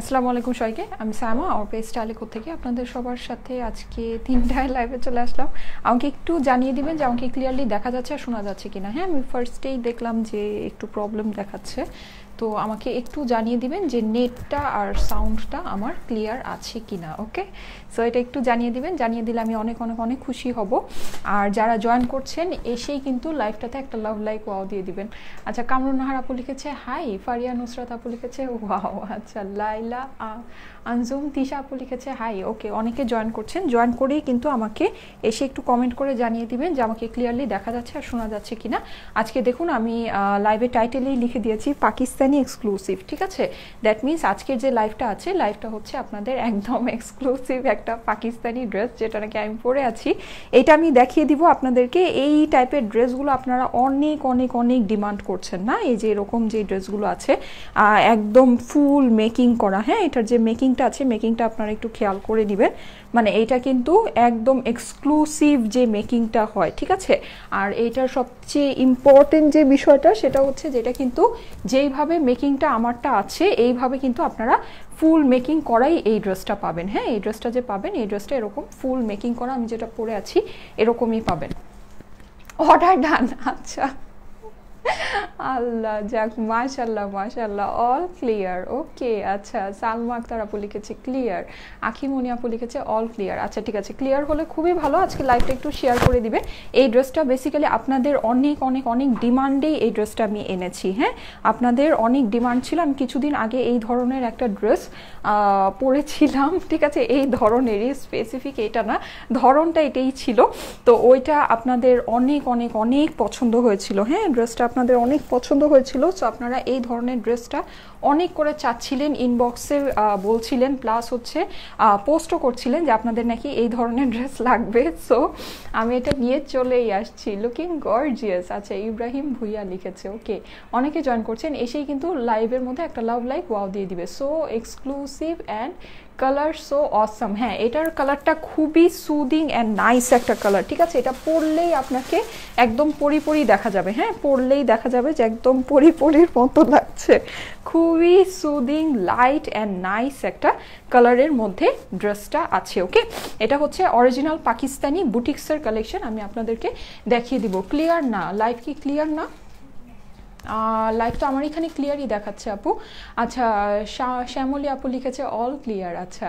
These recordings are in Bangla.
আসসালামু আলাইকুম সবাইকে আমি সায়মা আমার পেজ স্টাইলিকো থেকে আপনাদের সবার সাথে আজকে তিনটায় লাইভে চলে আসলাম আমাকে একটু জানিয়ে দিবেন যে আমাকে ক্লিয়ারলি দেখা যাচ্ছে আর শোনা যাচ্ছে কিনা হ্যাঁ আমি ফার্স্টেই দেখলাম যে একটু প্রবলেম দেখাচ্ছে তো আমাকে একটু জানিয়ে দিবেন যে নেটটা আর সাউন্ডটা আমার ক্লিয়ার আছে কি না ওকে সো এটা একটু জানিয়ে দিবেন জানিয়ে দিলে আমি অনেক অনেক অনেক খুশি হব আর যারা জয়েন করছেন এসেই কিন্তু লাইফটাতে একটা লাভ লাইক ওয়াও দিয়ে দিবেন আচ্ছা কামরুন নাহার আপু লিখেছে হাই ফারিয়া নুসরাত আপু লিখেছে ওয়াও আচ্ছা লাইলা আনজুম তিশা আপু লিখেছে হাই ওকে অনেকে জয়েন করছেন জয়েন করেই কিন্তু আমাকে এসে একটু কমেন্ট করে জানিয়ে দিবেন যে আমাকে ক্লিয়ারলি দেখা যাচ্ছে আর শোনা যাচ্ছে কিনা আজকে দেখুন আমি লাইভে টাইটেলেই লিখে দিয়েছি পাকিস্তান একদমই এক্সক্লুসিভ ঠিক আছে দ্যাট মিন্স আজকের যে লাইফটা আছে লাইফটা হচ্ছে আপনাদের একদম এক্সক্লুসিভ একটা পাকিস্তানি ড্রেস যেটা নাকি আমি পরে আছি এটা আমি দেখিয়ে দিব আপনাদেরকে এই টাইপের ড্রেসগুলো আপনারা অনেক অনেক অনেক ডিমান্ড করছেন না এই যে এরকম যে ড্রেসগুলো আছে একদম ফুল মেকিং করা হ্যাঁ এটার যে মেকিংটা আছে মেকিংটা আপনারা একটু খেয়াল করে নেবেন মানে এইটা কিন্তু একদম এক্সক্লুসিভ যে মেকিংটা হয় ঠিক আছে আর এইটার সবচেয়ে ইম্পর্টেন্ট যে বিষয়টা সেটা হচ্ছে যেটা কিন্তু যেইভাবে মেকিংটা আমারটা আছে এইভাবে কিন্তু আপনারা ফুল মেকিং করাই এই ড্রেসটা পাবেন হ্যাঁ এই ড্রেসটা যে পাবেন এই ড্রেসটা এরকম ফুল মেকিং করা আমি যেটা পরে আছি এরকমই পাবেন অর্ডার ডান আচ্ছা আল্লাহ যাক মাশাল্লাহ মাশাল্লাহ অল ক্লিয়ার ওকে আচ্ছা সালমা আক্তার আপু লিখেছে ক্লিয়ার আখিমনি আপু লিখেছে অল ক্লিয়ার আচ্ছা ঠিক আছে ক্লিয়ার হলে খুবই ভালো আজকে লাইভটা একটু শেয়ার করে দিবে এই ড্রেসটা বেসিক্যালি আপনাদের অনেক অনেক অনেক ডিমান্ডেই এই ড্রেসটা আমি এনেছি হ্যাঁ আপনাদের অনেক ডিমান্ড ছিল আমি কিছুদিন আগে এই ধরনের একটা ড্রেস পরেছিলাম ঠিক আছে এই ধরনেরই স্পেসিফিক এটা না ধরনটা এটাই ছিল তো ওইটা আপনাদের অনেক অনেক অনেক পছন্দ হয়েছিল হ্যাঁ ড্রেসটা আপনাদের অনেক পছন্দ হয়েছিল সো আপনারা এই ধরনের ড্রেসটা অনেক করে চাচ্ছিলেন ইনবক্সে বলছিলেন প্লাস হচ্ছে পোস্টও করছিলেন যে আপনাদের নাকি এই ধরনের ড্রেস লাগবে সো আমি এটা নিয়ে চলেই আসছি লুকিং গর্জিয়াস আচ্ছা ইব্রাহিম ভুইয়া লিখেছে ওকে অনেকে জয়েন করছেন এসেই কিন্তু লাইভের মধ্যে একটা লাভ লাইক ওয়াও দিয়ে দিবে so exclusive and colour so awesome হ্যাঁ এটার কালারটা খুবই সুদিং অ্যান্ড নাইস একটা কালার ঠিক আছে এটা পরলেই আপনাকে একদম পরিপরি দেখা যাবে হ্যাঁ পরলেই দেখা যাবে যে একদম পরিপরির মতো লাগছে খুবই সুদিং লাইট অ্যান্ড নাইস একটা কালারের মধ্যে ড্রেসটা আছে ওকে এটা হচ্ছে অরিজিনাল পাকিস্তানি বুটিক্সের কালেকশন আমি আপনাদেরকে দেখিয়ে দিব ক্লিয়ার না লাইট কি ক্লিয়ার না তো আমার এখানে ক্লিয়ারই দেখাচ্ছে আপু আচ্ছা শ্যামলী আপু লিখেছে অল ক্লিয়ার আচ্ছা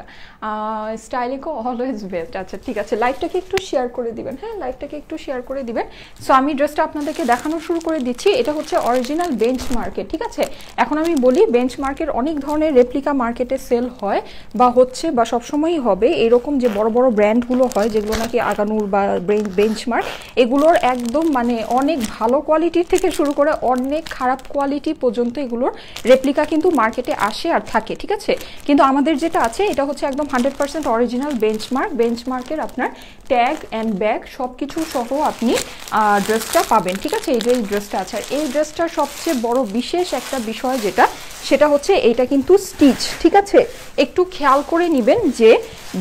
স্টাইলিকো অলওয়েজ বেস্ট আচ্ছা ঠিক আছে লাইভটাকে একটু শেয়ার করে দিবেন হ্যাঁ লাইভটাকে একটু শেয়ার করে দিবেন সো আমি ড্রেসটা আপনাদেরকে দেখানো শুরু করে দিচ্ছি এটা হচ্ছে অরিজিনাল বেঞ্চ মার্কেট ঠিক আছে এখন আমি বলি বেঞ্চ মার্কেট অনেক ধরনের রেপ্লিকা মার্কেটে সেল হয় বা হচ্ছে বা সবসময়ই হবে এরকম যে বড় বড় ব্র্যান্ডগুলো হয় যেগুলো নাকি আগানুর বা বেঞ্চ বেঞ্চমার্ক এগুলোর একদম মানে অনেক ভালো কোয়ালিটির থেকে শুরু করে অনেক অনেক খারাপ কোয়ালিটি পর্যন্ত এগুলোর রেপ্লিকা কিন্তু মার্কেটে আসে আর থাকে ঠিক আছে কিন্তু আমাদের যেটা আছে এটা হচ্ছে একদম হান্ড্রেড পার্সেন্ট অরিজিনাল বেঞ্চমার্ক বেঞ্চমার্কের আপনার ট্যাগ অ্যান্ড ব্যাগ সব কিছু সহ আপনি ড্রেসটা পাবেন ঠিক আছে এই যে এই ড্রেসটা আছে আর এই ড্রেসটার সবচেয়ে বড় বিশেষ একটা বিষয় যেটা সেটা হচ্ছে এইটা কিন্তু স্টিচ ঠিক আছে একটু খেয়াল করে নেবেন যে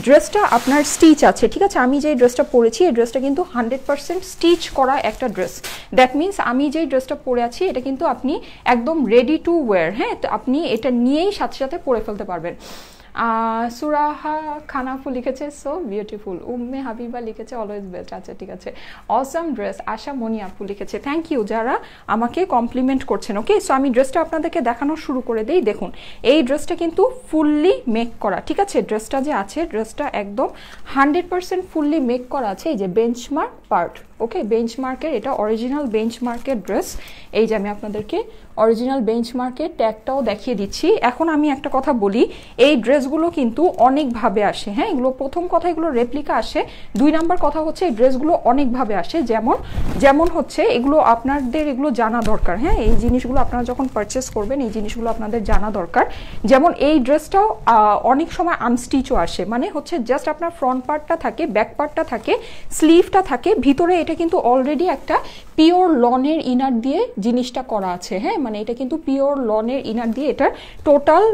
ড্রেসটা আপনার স্টিচ আছে ঠিক আছে আমি যে ড্রেসটা পরেছি এই ড্রেসটা কিন্তু হান্ড্রেড পার্সেন্ট স্টিচ করা একটা ড্রেস দ্যাট মিনস আমি যে ড্রেসটা পরে আছি এটা কিন্তু আপনি একদম রেডি টু ওয়ার হ্যাঁ তো আপনি এটা নিয়েই সাথে সাথে পরে ফেলতে পারবেন সুরাহা খানাফু লিখেছে সো বিউটিফুল উম্মে হাবিবা লিখেছে অলওয়েজ বেস্ট আচ্ছা ঠিক আছে অসম ড্রেস আশা মনি আপু লিখেছে থ্যাংক ইউ যারা আমাকে কমপ্লিমেন্ট করছেন ওকে সো আমি ড্রেসটা আপনাদেরকে দেখানো শুরু করে দিই দেখুন এই ড্রেসটা কিন্তু ফুললি মেক করা ঠিক আছে ড্রেসটা যে আছে ড্রেসটা একদম হান্ড্রেড পারসেন্ট ফুললি মেক করা আছে এই যে বেঞ্চমার্ক পার্ট ওকে বেঞ্চমার্কের এটা অরিজিনাল বেঞ্চমার্কের ড্রেস এই যে আমি আপনাদেরকে অরিজিনাল বেঞ্চমার্কে ট্যাগটাও দেখিয়ে দিচ্ছি এখন আমি একটা কথা বলি এই ড্রেসগুলো কিন্তু অনেকভাবে আসে হ্যাঁ এগুলো প্রথম কথা এগুলো রেপ্লিকা আসে দুই নাম্বার কথা হচ্ছে এই ড্রেসগুলো অনেকভাবে আসে যেমন যেমন হচ্ছে এগুলো আপনাদের এগুলো জানা দরকার হ্যাঁ এই জিনিসগুলো আপনারা যখন পারচেস করবেন এই জিনিসগুলো আপনাদের জানা দরকার যেমন এই ড্রেসটাও অনেক সময় আনস্টিচও আসে মানে হচ্ছে জাস্ট আপনার ফ্রন্ট পার্টটা থাকে ব্যাক পার্টটা থাকে স্লিভটা থাকে ভিতরে এটা কিন্তু অলরেডি একটা পিওর লনের ইনার দিয়ে জিনিসটা করা আছে হ্যাঁ মানে এটা কিন্তু পিওর লনের ইনার দিয়ে এটা টোটাল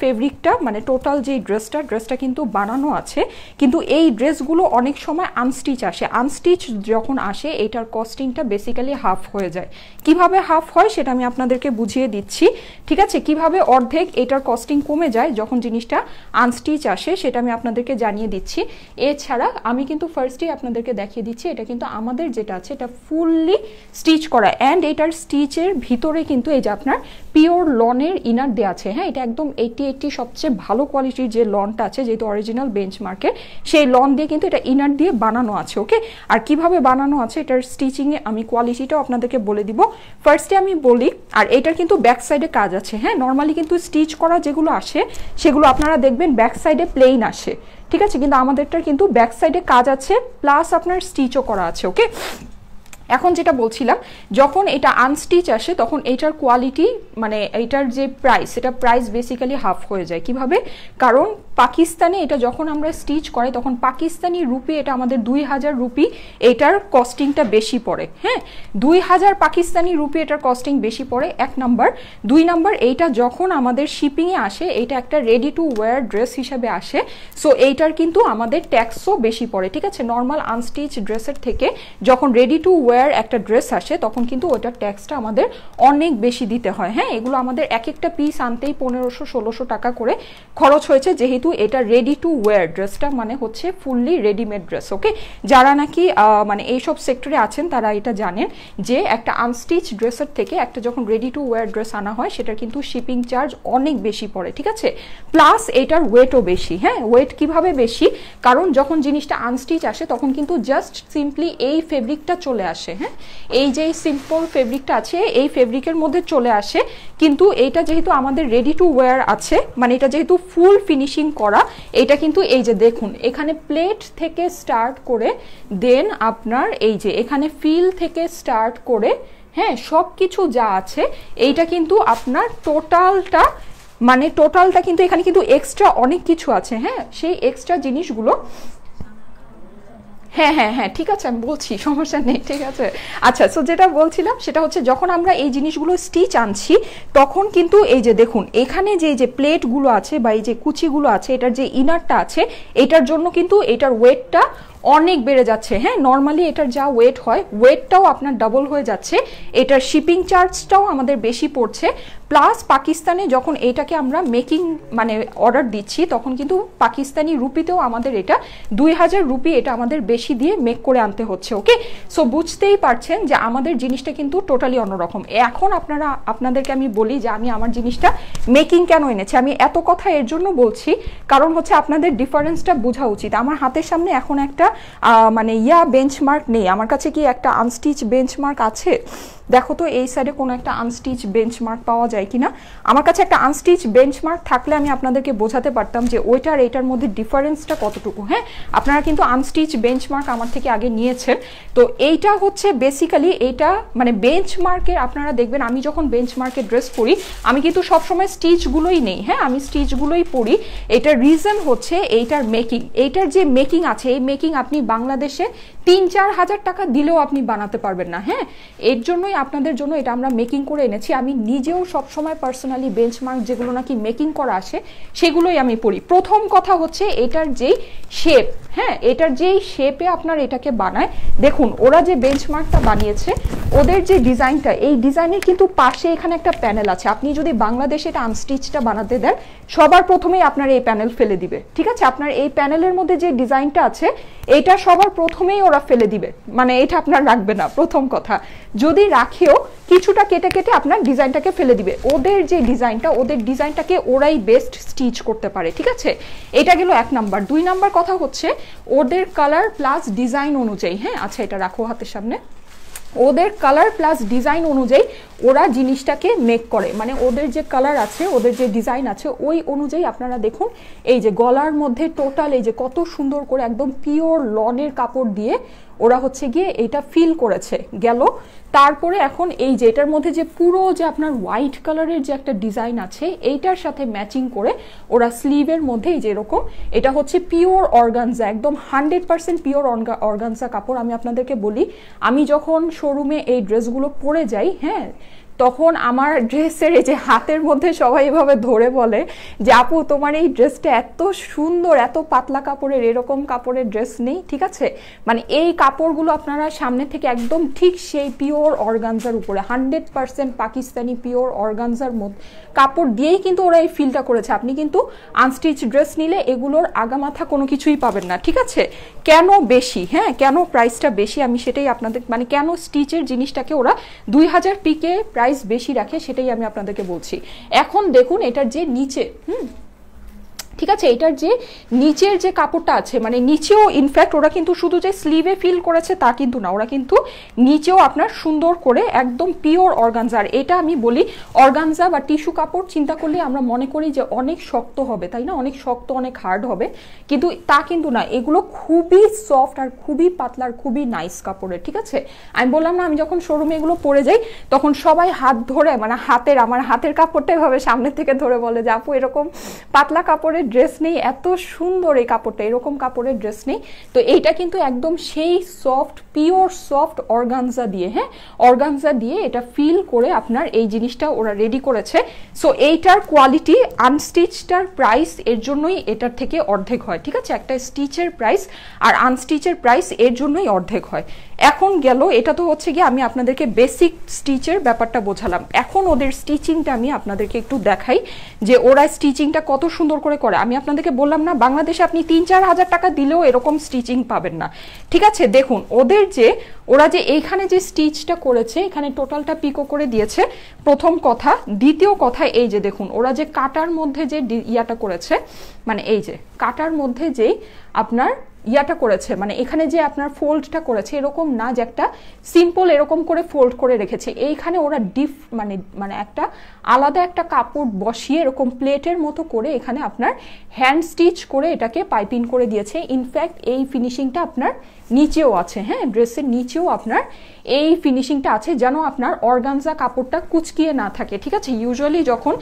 ফেব্রিকটা মানে টোটাল যে ড্রেসটা ড্রেসটা কিন্তু বানানো আছে কিন্তু এই ড্রেসগুলো অনেক সময় আনস্টিচ আসে আনস্টিচ যখন আসে এটার কস্টিংটা বেসিক্যালি হাফ হয়ে যায় কিভাবে হাফ হয় সেটা আমি আপনাদেরকে বুঝিয়ে দিচ্ছি ঠিক আছে কিভাবে অর্ধেক এটার কস্টিং কমে যায় যখন জিনিসটা আনস্টিচ আসে সেটা আমি আপনাদেরকে জানিয়ে দিচ্ছি এছাড়া আমি কিন্তু ফার্স্টেই আপনাদেরকে দেখিয়ে দিচ্ছি এটা কিন্তু আমাদের যেটা আছে এটা ফুললি স্টিচ করা অ্যান্ড এটার স্টিচের ভিতরে কিন্তু এই যে আপনার পিওর লনের ইনার দেওয়া আছে হ্যাঁ এটা একদম এইটি এইটি সবচেয়ে ভালো কোয়ালিটির যে লনটা আছে যেহেতু অরিজিনাল বেঞ্চমার্কের সেই লন দিয়ে কিন্তু এটা ইনার দিয়ে বানানো আছে ওকে আর কিভাবে বানানো আছে এটার স্টিচিংয়ে আমি কোয়ালিটিটাও আপনাদেরকে বলে দিব ফার্স্টে আমি বলি আর এটার কিন্তু ব্যাক সাইডে কাজ আছে হ্যাঁ নর্মালি কিন্তু স্টিচ করা যেগুলো আসে সেগুলো আপনারা দেখবেন ব্যাক সাইডে প্লেন আসে ঠিক আছে কিন্তু আমাদেরটার কিন্তু ব্যাক সাইডে কাজ আছে প্লাস আপনার স্টিচও করা আছে ওকে এখন যেটা বলছিলাম যখন এটা আনস্টিচ আসে তখন এটার কোয়ালিটি মানে এটার যে প্রাইস সেটা প্রাইস বেসিক্যালি হাফ হয়ে যায় কিভাবে কারণ পাকিস্তানে এটা যখন আমরা স্টিচ করে তখন পাকিস্তানি রুপি এটা আমাদের দুই হাজার রুপি এটার কস্টিংটা বেশি পড়ে হ্যাঁ দুই হাজার পাকিস্তানি রুপি এটার কস্টিং বেশি পড়ে এক নাম্বার দুই নাম্বার এইটা যখন আমাদের শিপিংয়ে আসে এটা একটা রেডি টু ওয়্যার ড্রেস হিসাবে আসে সো এইটার কিন্তু আমাদের ট্যাক্সও বেশি পড়ে ঠিক আছে নর্মাল আনস্টিচ ড্রেসের থেকে যখন রেডি টু ওয়্যার একটা ড্রেস আসে তখন কিন্তু ওটার ট্যাক্সটা আমাদের অনেক বেশি দিতে হয় হ্যাঁ এগুলো আমাদের এক একটা পিস আনতেই পনেরোশো ষোলোশো টাকা করে খরচ হয়েছে যেহেতু কিন্তু এটা রেডি টু ওয়ার ড্রেসটা মানে হচ্ছে ফুললি রেডিমেড ড্রেস ওকে যারা নাকি মানে এইসব সেক্টরে আছেন তারা এটা জানেন যে একটা আনস্টিচ ড্রেসের থেকে একটা যখন রেডি টু ওয়ার ড্রেস আনা হয় সেটা কিন্তু শিপিং চার্জ অনেক বেশি পড়ে ঠিক আছে প্লাস এটার ওয়েটও বেশি হ্যাঁ ওয়েট কিভাবে বেশি কারণ যখন জিনিসটা আনস্টিচ আসে তখন কিন্তু জাস্ট সিম্পলি এই ফেব্রিকটা চলে আসে হ্যাঁ এই যে সিম্পল ফেব্রিকটা আছে এই ফেব্রিকের মধ্যে চলে আসে কিন্তু এইটা যেহেতু আমাদের রেডি টু ওয়ার আছে মানে এটা যেহেতু ফুল ফিনিশিং করা এটা কিন্তু এই যে দেখুন এখানে প্লেট থেকে স্টার্ট করে দেন আপনার এই যে এখানে ফিল থেকে স্টার্ট করে হ্যাঁ সব কিছু যা আছে এইটা কিন্তু আপনার টোটালটা মানে টোটালটা কিন্তু এখানে কিন্তু এক্সট্রা অনেক কিছু আছে হ্যাঁ সেই এক্সট্রা জিনিসগুলো হ্যাঁ হ্যাঁ হ্যাঁ ঠিক আছে আমি বলছি সমস্যা নেই ঠিক আছে আচ্ছা সো যেটা বলছিলাম সেটা হচ্ছে যখন আমরা এই জিনিসগুলো স্টিচ আনছি তখন কিন্তু এই যে দেখুন এখানে যে যে প্লেটগুলো আছে বা এই যে কুচিগুলো আছে এটার যে ইনারটা আছে এটার জন্য কিন্তু এটার ওয়েটটা অনেক বেড়ে যাচ্ছে হ্যাঁ নর্মালি এটার যা ওয়েট হয় ওয়েটটাও আপনার ডাবল হয়ে যাচ্ছে এটার শিপিং চার্জটাও আমাদের বেশি পড়ছে প্লাস পাকিস্তানে যখন এটাকে আমরা মেকিং মানে অর্ডার দিচ্ছি তখন কিন্তু পাকিস্তানি রুপিতেও আমাদের এটা দুই হাজার রুপি এটা আমাদের বেশি দিয়ে মেক করে আনতে হচ্ছে ওকে সো বুঝতেই পারছেন যে আমাদের জিনিসটা কিন্তু টোটালি অন্যরকম এখন আপনারা আপনাদেরকে আমি বলি যে আমি আমার জিনিসটা মেকিং কেন এনেছি আমি এত কথা এর জন্য বলছি কারণ হচ্ছে আপনাদের ডিফারেন্সটা বোঝা উচিত আমার হাতের সামনে এখন একটা মানে ইয়া বেঞ্চমার্ক নেই আমার কাছে কি একটা আনস্টিচ বেঞ্চমার্ক আছে দেখো তো এই সাইডে কোনো একটা আনস্টিচ বেঞ্চমার্ক পাওয়া যায় কিনা আমার কাছে একটা আনস্টিচ বেঞ্চমার্ক থাকলে আমি আপনাদেরকে বোঝাতে পারতাম যে ওইটার এইটার মধ্যে ডিফারেন্সটা কতটুকু হ্যাঁ আপনারা কিন্তু আনস্টিচ বেঞ্চমার্ক আমার থেকে আগে নিয়েছেন তো এইটা হচ্ছে বেসিক্যালি এইটা মানে বেঞ্চমার্কের আপনারা দেখবেন আমি যখন বেঞ্চমার্কে ড্রেস পরি আমি কিন্তু সবসময় স্টিচগুলোই নেই হ্যাঁ আমি স্টিচগুলোই পরি এটার রিজন হচ্ছে এইটার মেকিং এইটার যে মেকিং আছে এই মেকিং আপনি বাংলাদেশে তিন চার হাজার টাকা দিলেও আপনি বানাতে পারবেন না হ্যাঁ এর জন্যই জন্যই আপনাদের জন্য এটা আমরা মেকিং করে এনেছি আমি নিজেও সবসময় পার্সোনালি বেঞ্চমার্ক যেগুলো নাকি মেকিং করা আসে সেগুলোই আমি পড়ি প্রথম কথা হচ্ছে এটার যেই শেপ হ্যাঁ এটার যেই শেপে আপনার এটাকে বানায় দেখুন ওরা যে বেঞ্চমার্কটা বানিয়েছে ওদের যে ডিজাইনটা এই ডিজাইনের কিন্তু পাশে এখানে একটা প্যানেল আছে আপনি যদি বাংলাদেশে এটা আনস্টিচটা বানাতে দেন সবার প্রথমেই আপনার এই প্যানেল ফেলে দিবে ঠিক আছে আপনার এই প্যানেলের মধ্যে যে ডিজাইনটা আছে এটা সবার প্রথমেই ওরা ফেলে দিবে মানে এটা আপনার রাখবে না প্রথম কথা যদি রাখেও কিছুটা কেটে কেটে আপনার ডিজাইনটাকে ফেলে দিবে ওদের যে ডিজাইনটা ওদের ডিজাইনটাকে ওরাই বেস্ট স্টিচ করতে পারে ঠিক আছে এটা গেল এক নাম্বার দুই নাম্বার কথা হচ্ছে ওদের কালার প্লাস ডিজাইন অনুযায়ী হ্যাঁ আচ্ছা এটা রাখো হাতের সামনে ওদের কালার প্লাস ডিজাইন অনুযায়ী ওরা জিনিসটাকে মেক করে মানে ওদের যে কালার আছে ওদের যে ডিজাইন আছে ওই অনুযায়ী আপনারা দেখুন এই যে গলার মধ্যে টোটাল এই যে কত সুন্দর করে একদম পিওর লনের কাপড় দিয়ে ওরা হচ্ছে গিয়ে এটা ফিল করেছে গেল তারপরে এখন এই যে এটার মধ্যে যে পুরো যে আপনার হোয়াইট কালারের যে একটা ডিজাইন আছে এইটার সাথে ম্যাচিং করে ওরা স্লিভের মধ্যে এই যে এরকম এটা হচ্ছে পিওর অর্গানজা একদম হান্ড্রেড পার্সেন্ট পিওর অর্গানজা কাপড় আমি আপনাদেরকে বলি আমি যখন শোরুমে এই ড্রেসগুলো পরে যাই হ্যাঁ তখন আমার ড্রেসের এই যে হাতের মধ্যে সবাই এভাবে ধরে বলে যে আপু তোমার এই ড্রেসটা এত সুন্দর এত পাতলা কাপড়ের এরকম কাপড়ের ড্রেস নেই ঠিক আছে মানে এই কাপড়গুলো আপনারা সামনে থেকে একদম ঠিক সেই পিওর অর্গানজার উপরে হান্ড্রেড পারসেন্ট পাকিস্তানি পিওর অর্গানজার মধ্যে কাপড় দিয়েই কিন্তু ওরা এই ফিলটা করেছে আপনি কিন্তু আনস্টিচ ড্রেস নিলে এগুলোর আগামাথা কোনো কিছুই পাবেন না ঠিক আছে কেন বেশি হ্যাঁ কেন প্রাইসটা বেশি আমি সেটাই আপনাদের মানে কেন স্টিচের জিনিসটাকে ওরা দুই হাজার পিকে প্রায় প্রাইস বেশি রাখে সেটাই আমি আপনাদেরকে বলছি এখন দেখুন এটার যে নিচে হুম ঠিক আছে এটার যে নিচের যে কাপড়টা আছে মানে নিচেও ইনফ্যাক্ট ওরা কিন্তু শুধু যে স্লিভে ফিল করেছে তা কিন্তু না ওরা কিন্তু নিচেও আপনার সুন্দর করে একদম পিওর অর্গানজার এটা আমি বলি অর্গানজা বা টিস্যু কাপড় চিন্তা করলে আমরা মনে করি যে অনেক শক্ত হবে তাই না অনেক শক্ত অনেক হার্ড হবে কিন্তু তা কিন্তু না এগুলো খুবই সফট আর খুবই পাতলার খুবই নাইস কাপড়ের ঠিক আছে আমি বললাম না আমি যখন শোরুমে এগুলো পরে যাই তখন সবাই হাত ধরে মানে হাতের আমার হাতের কাপড়টা এভাবে সামনে থেকে ধরে বলে যে আপু এরকম পাতলা কাপড়ের কাপড়ের ড্রেস নেই এত সুন্দর এই কাপড়টা এরকম কাপড়ের ড্রেস নেই তো এইটা কিন্তু একদম সেই সফট পিওর সফট অর্গানজা দিয়ে হ্যাঁ অর্গানজা দিয়ে এটা ফিল করে আপনার এই জিনিসটা ওরা রেডি করেছে সো এইটার কোয়ালিটি আনস্টিচটার প্রাইস এর জন্যই এটার থেকে অর্ধেক হয় ঠিক আছে একটা স্টিচের প্রাইস আর আনস্টিচের প্রাইস এর জন্যই অর্ধেক হয় এখন গেল এটা তো হচ্ছে গিয়ে আমি আপনাদেরকে বেসিক স্টিচের ব্যাপারটা বোঝালাম এখন ওদের স্টিচিংটা আমি আপনাদেরকে একটু দেখাই যে ওরা স্টিচিংটা কত সুন্দর করে করে আমি আপনাদেরকে বললাম না বাংলাদেশে আপনি তিন চার হাজার টাকা দিলেও এরকম স্টিচিং পাবেন না ঠিক আছে দেখুন ওদের যে ওরা যে এইখানে যে স্টিচটা করেছে এখানে টোটালটা পিকো করে দিয়েছে প্রথম কথা দ্বিতীয় কথা এই যে দেখুন ওরা যে কাটার মধ্যে যে ইয়াটা করেছে মানে এই যে কাটার মধ্যে যেই আপনার ইয়াটা করেছে মানে এখানে যে আপনার ফোল্ডটা করেছে এরকম না যে একটা সিম্পল এরকম করে ফোল্ড করে রেখেছে এইখানে ওরা ডিপ মানে মানে একটা আলাদা একটা কাপড় বসিয়ে এরকম প্লেটের মতো করে এখানে আপনার হ্যান্ড স্টিচ করে এটাকে পাইপিং করে দিয়েছে ইনফ্যাক্ট এই ফিনিশিংটা আপনার নিচেও আছে হ্যাঁ ড্রেসের নিচেও আপনার এই ফিনিশিংটা আছে যেন আপনার অর্গানজা কাপড়টা কুচকিয়ে না থাকে ঠিক আছে ইউজুয়ালি যখন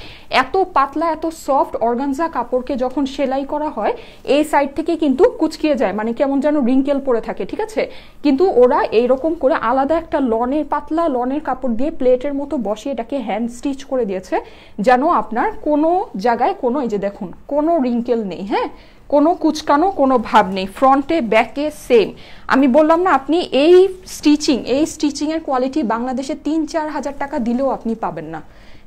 এত পাতলা এত সফট অর্গানজা কাপড়কে যখন সেলাই করা হয় এই সাইড থেকে কিন্তু কুচকিয়ে যায় মানে কেমন যেন রিঙ্কেল পরে থাকে ঠিক আছে কিন্তু ওরা এইরকম করে আলাদা একটা লনের পাতলা লনের কাপড় দিয়ে প্লেটের মতো বসিয়ে এটাকে হ্যান্ড স্টিচ করে দিয়েছে যেন আপনার কোনো জায়গায় কোনো এই যে দেখুন কোনো রিঙ্কেল নেই হ্যাঁ কোনো কুচকানো কোনো ভাব নেই ফ্রন্টে ব্যাকে সেম আমি বললাম না আপনি এই স্টিচিং এই স্টিচিংয়ের কোয়ালিটি বাংলাদেশে তিন চার হাজার টাকা দিলেও আপনি পাবেন না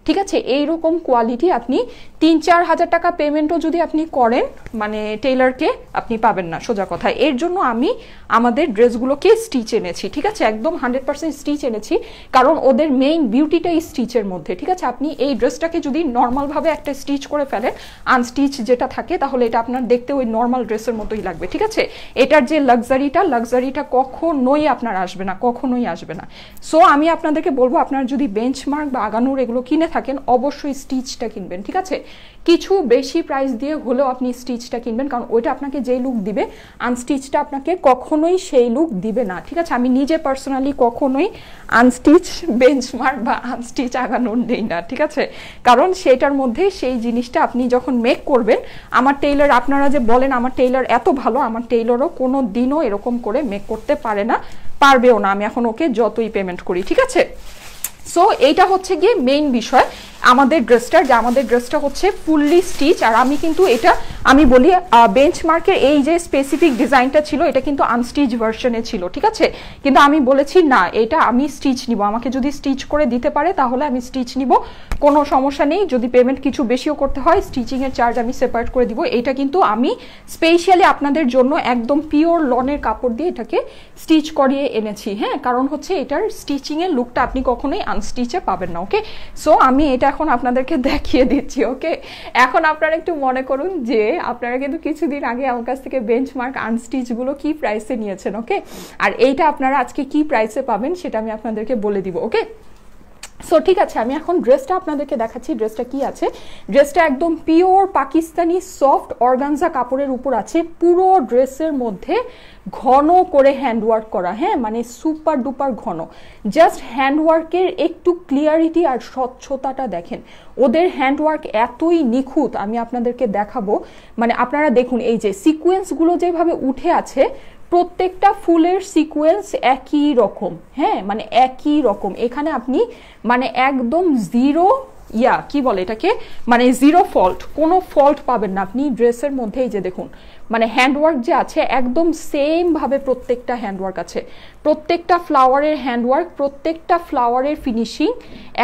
ঠিক আছে এইরকম কোয়ালিটি আপনি তিন চার হাজার টাকা পেমেন্টও যদি আপনি করেন মানে টেইলারকে আপনি পাবেন না সোজা কথা এর জন্য আমি আমাদের ড্রেসগুলোকে স্টিচ এনেছি ঠিক আছে একদম হান্ড্রেড পার্সেন্ট স্টিচ এনেছি কারণ ওদের মেইন বিউটিটাই স্টিচের মধ্যে ঠিক আছে আপনি এই ড্রেসটাকে যদি নর্মালভাবে একটা স্টিচ করে ফেলেন আনস্টিচ যেটা থাকে তাহলে এটা আপনার দেখতে ওই নর্মাল ড্রেসের মতোই লাগবে ঠিক আছে এটার যে লাক্সারিটা লাক্সারিটা কখনোই আপনার আসবে না কখনোই আসবে না সো আমি আপনাদেরকে বলবো আপনার যদি বেঞ্চমার্ক বা আগানোর এগুলো কিনে থাকেন অবশ্যই স্টিচটা কিনবেন ঠিক আছে কিছু বেশি প্রাইস দিয়ে হলেও আপনি স্টিচটা কিনবেন কারণ ওইটা আপনাকে যেই লুক দিবে আনস্টিচটা আপনাকে কখনোই সেই লুক দিবে না ঠিক আছে আমি নিজে পার্সোনালি কখনোই আনস্টিচ বেঞ্চমার্ক বা আনস্টিচ আগানোর নেই না ঠিক আছে কারণ সেটার মধ্যে সেই জিনিসটা আপনি যখন মেক করবেন আমার টেইলার আপনারা যে বলেন আমার টেইলার এত ভালো আমার টেইলারও কোনো দিনও এরকম করে মেক করতে পারে না পারবেও না আমি এখন ওকে যতই পেমেন্ট করি ঠিক আছে সো এইটা হচ্ছে গিয়ে মেইন বিষয় আমাদের ড্রেসটার যে আমাদের ড্রেসটা হচ্ছে ফুললি স্টিচ আর আমি কিন্তু এটা আমি বলি বেঞ্চমার্কের এই যে স্পেসিফিক ডিজাইনটা ছিল এটা কিন্তু আনস্টিচ ভার্সনে ছিল ঠিক আছে কিন্তু আমি বলেছি না এটা আমি স্টিচ নিব আমাকে যদি স্টিচ করে দিতে পারে তাহলে আমি স্টিচ নিব কোনো সমস্যা নেই যদি পেমেন্ট কিছু বেশিও করতে হয় স্টিচিংয়ের চার্জ আমি সেপারেট করে দিব এটা কিন্তু আমি স্পেশালি আপনাদের জন্য একদম পিওর লনের কাপড় দিয়ে এটাকে স্টিচ করিয়ে এনেছি হ্যাঁ কারণ হচ্ছে এটার স্টিচিংয়ের লুকটা আপনি কখনোই আনস্টিচে পাবেন না ওকে সো আমি এটা এখন আপনাদেরকে দেখিয়ে দিচ্ছি ওকে এখন আপনারা একটু মনে করুন যে আপনারা কিন্তু কিছুদিন আগে আমার কাছ থেকে বেঞ্চমার্ক আনস্টিচগুলো কি প্রাইসে নিয়েছেন ওকে আর এইটা আপনারা আজকে কি প্রাইসে পাবেন সেটা আমি আপনাদেরকে বলে দিব ওকে সো ঠিক আছে আমি এখন ড্রেসটা আপনাদেরকে দেখাচ্ছি ড্রেসটা কি আছে ড্রেসটা একদম পিওর পাকিস্তানি সফট অর্গানজা কাপড়ের উপর আছে পুরো ড্রেসের মধ্যে ঘন করে হ্যান্ডওয়ার্ক করা হ্যাঁ মানে সুপার ডুপার ঘন জাস্ট হ্যান্ডওয়ার্কের একটু ক্লিয়ারিটি আর স্বচ্ছতাটা দেখেন ওদের হ্যান্ডওয়ার্ক এতই নিখুঁত আমি আপনাদেরকে দেখাবো মানে আপনারা দেখুন এই যে সিকোয়েন্সগুলো যেভাবে উঠে আছে প্রত্যেকটা ফুলের সিকোয়েন্স একই রকম হ্যাঁ মানে একই রকম এখানে আপনি মানে একদম জিরো ইয়া কি বলে এটাকে মানে জিরো ফল্ট কোনো ফল্ট পাবেন না আপনি ড্রেসের মধ্যেই যে দেখুন মানে হ্যান্ডওয়ার্ক যে আছে একদম সেমভাবে প্রত্যেকটা হ্যান্ডওয়ার্ক আছে প্রত্যেকটা ফ্লাওয়ারের হ্যান্ডওয়ার্ক প্রত্যেকটা ফ্লাওয়ারের ফিনিশিং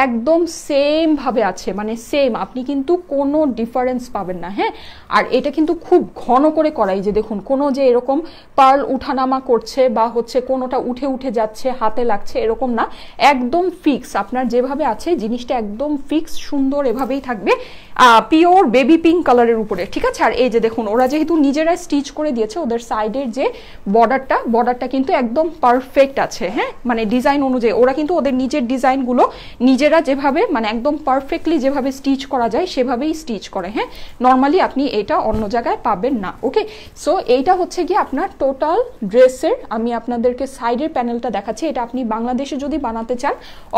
একদম সেমভাবে আছে মানে সেম আপনি কিন্তু কোনো ডিফারেন্স পাবেন না হ্যাঁ আর এটা কিন্তু খুব ঘন করে করাই যে দেখুন কোনো যে এরকম পার্ল উঠানামা করছে বা হচ্ছে কোনোটা উঠে উঠে যাচ্ছে হাতে লাগছে এরকম না একদম ফিক্স আপনার যেভাবে আছে জিনিসটা একদম ফিক্স সুন্দর এভাবেই থাকবে পিওর বেবি পিঙ্ক কালারের উপরে ঠিক আছে আর এই যে দেখুন ওরা যেহেতু নিজেরাই স্টিচ করে দিয়েছে ওদের সাইডের যে বর্ডারটা বর্ডারটা কিন্তু একদম পারফেক্ট আছে হ্যাঁ মানে ডিজাইন অনুযায়ী ওরা কিন্তু ওদের নিজের ডিজাইনগুলো নিজেরা যেভাবে মানে একদম পারফেক্টলি যেভাবে স্টিচ করা যায় সেভাবেই স্টিচ করে হ্যাঁ নর্মালি আপনি এটা অন্য জায়গায় পাবেন না ওকে সো এইটা হচ্ছে গিয়ে আপনার টোটাল ড্রেসের আমি আপনাদেরকে সাইডের প্যানেলটা দেখাচ্ছি এটা আপনি বাংলাদেশে যদি বানাতে চান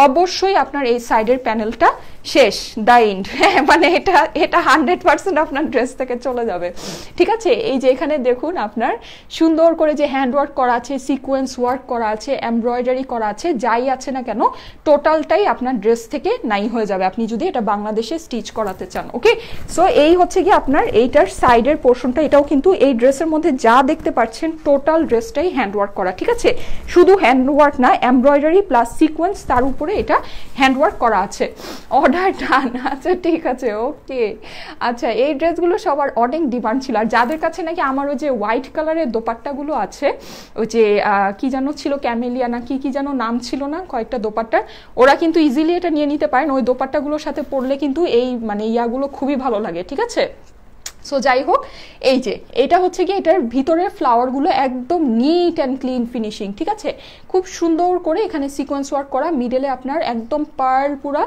অবশ্যই আপনার এই সাইডের প্যানেলটা শেষ দা ইন্ড হ্যাঁ মানে এটা এটা হান্ড্রেড পার্সেন্ট আপনার ড্রেস থেকে চলে যাবে ঠিক আছে এই যে এখানে দেখুন আপনার সুন্দর করে যে হ্যান্ডওয়ার্ক করা আছে সিকোয়েন্স ওয়ার্ক করা আছে এমব্রয়ডারি করা আছে যাই আছে না কেন টোটালটাই আপনার ড্রেস থেকে নাই হয়ে যাবে আপনি যদি এটা বাংলাদেশে স্টিচ করাতে চান ওকে সো এই হচ্ছে গিয়ে আপনার এইটার সাইডের পোর্শনটা এটাও কিন্তু এই ড্রেসের মধ্যে যা দেখতে পাচ্ছেন টোটাল ড্রেসটাই হ্যান্ডওয়ার্ক করা ঠিক আছে শুধু হ্যান্ডওয়ার্ক না এমব্রয়ডারি প্লাস সিকোয়েন্স তার উপরে এটা হ্যান্ডওয়ার্ক করা আছে অর্ডার ডান আছে ঠিক আছে ও ওকে আচ্ছা এই ড্রেসগুলো সবার অনেক ডিমান্ড ছিল আর যাদের কাছে নাকি আমার ওই যে হোয়াইট কালারের দোপাট্টাগুলো আছে ওই যে কি যেন ছিল ক্যামেলিয়া না কি কি যেন নাম ছিল না কয়েকটা দোপাট্টার ওরা কিন্তু ইজিলি এটা নিয়ে নিতে পারেন ওই দোপাট্টাগুলোর সাথে পরলে কিন্তু এই মানে ইয়াগুলো খুবই ভালো লাগে ঠিক আছে সো যাই হোক এই যে এটা হচ্ছে কি এটার ভিতরের ফ্লাওয়ারগুলো একদম নিট অ্যান্ড ক্লিন ফিনিশিং ঠিক আছে খুব সুন্দর করে এখানে সিকোয়েন্স ওয়ার্ক করা মিডেলে আপনার একদম পার্ল পুরা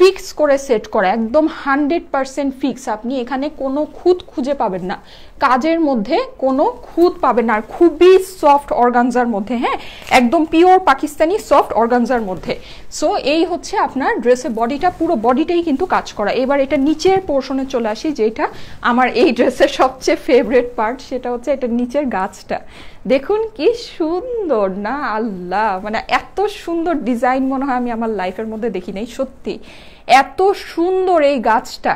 ফিক্স করে সেট করা একদম হান্ড্রেড পারসেন্ট ফিক্স আপনি এখানে কোনো খুঁত খুঁজে পাবেন না কাজের মধ্যে কোনো খুঁত পাবে না আর খুবই সফট অর্গানজার মধ্যে হ্যাঁ একদম পিওর পাকিস্তানি সফট অর্গানজার মধ্যে সো এই হচ্ছে আপনার ড্রেসের বডিটা পুরো বডিটাই কিন্তু কাজ করা এবার এটা নিচের পোর্শনে চলে আসি যেটা আমার এই ড্রেসের সবচেয়ে ফেভারেট পার্ট সেটা হচ্ছে এটা নিচের গাছটা দেখুন কি সুন্দর না আল্লাহ মানে এত সুন্দর ডিজাইন মনে হয় আমি আমার লাইফের মধ্যে দেখি নাই সত্যি এত সুন্দর এই গাছটা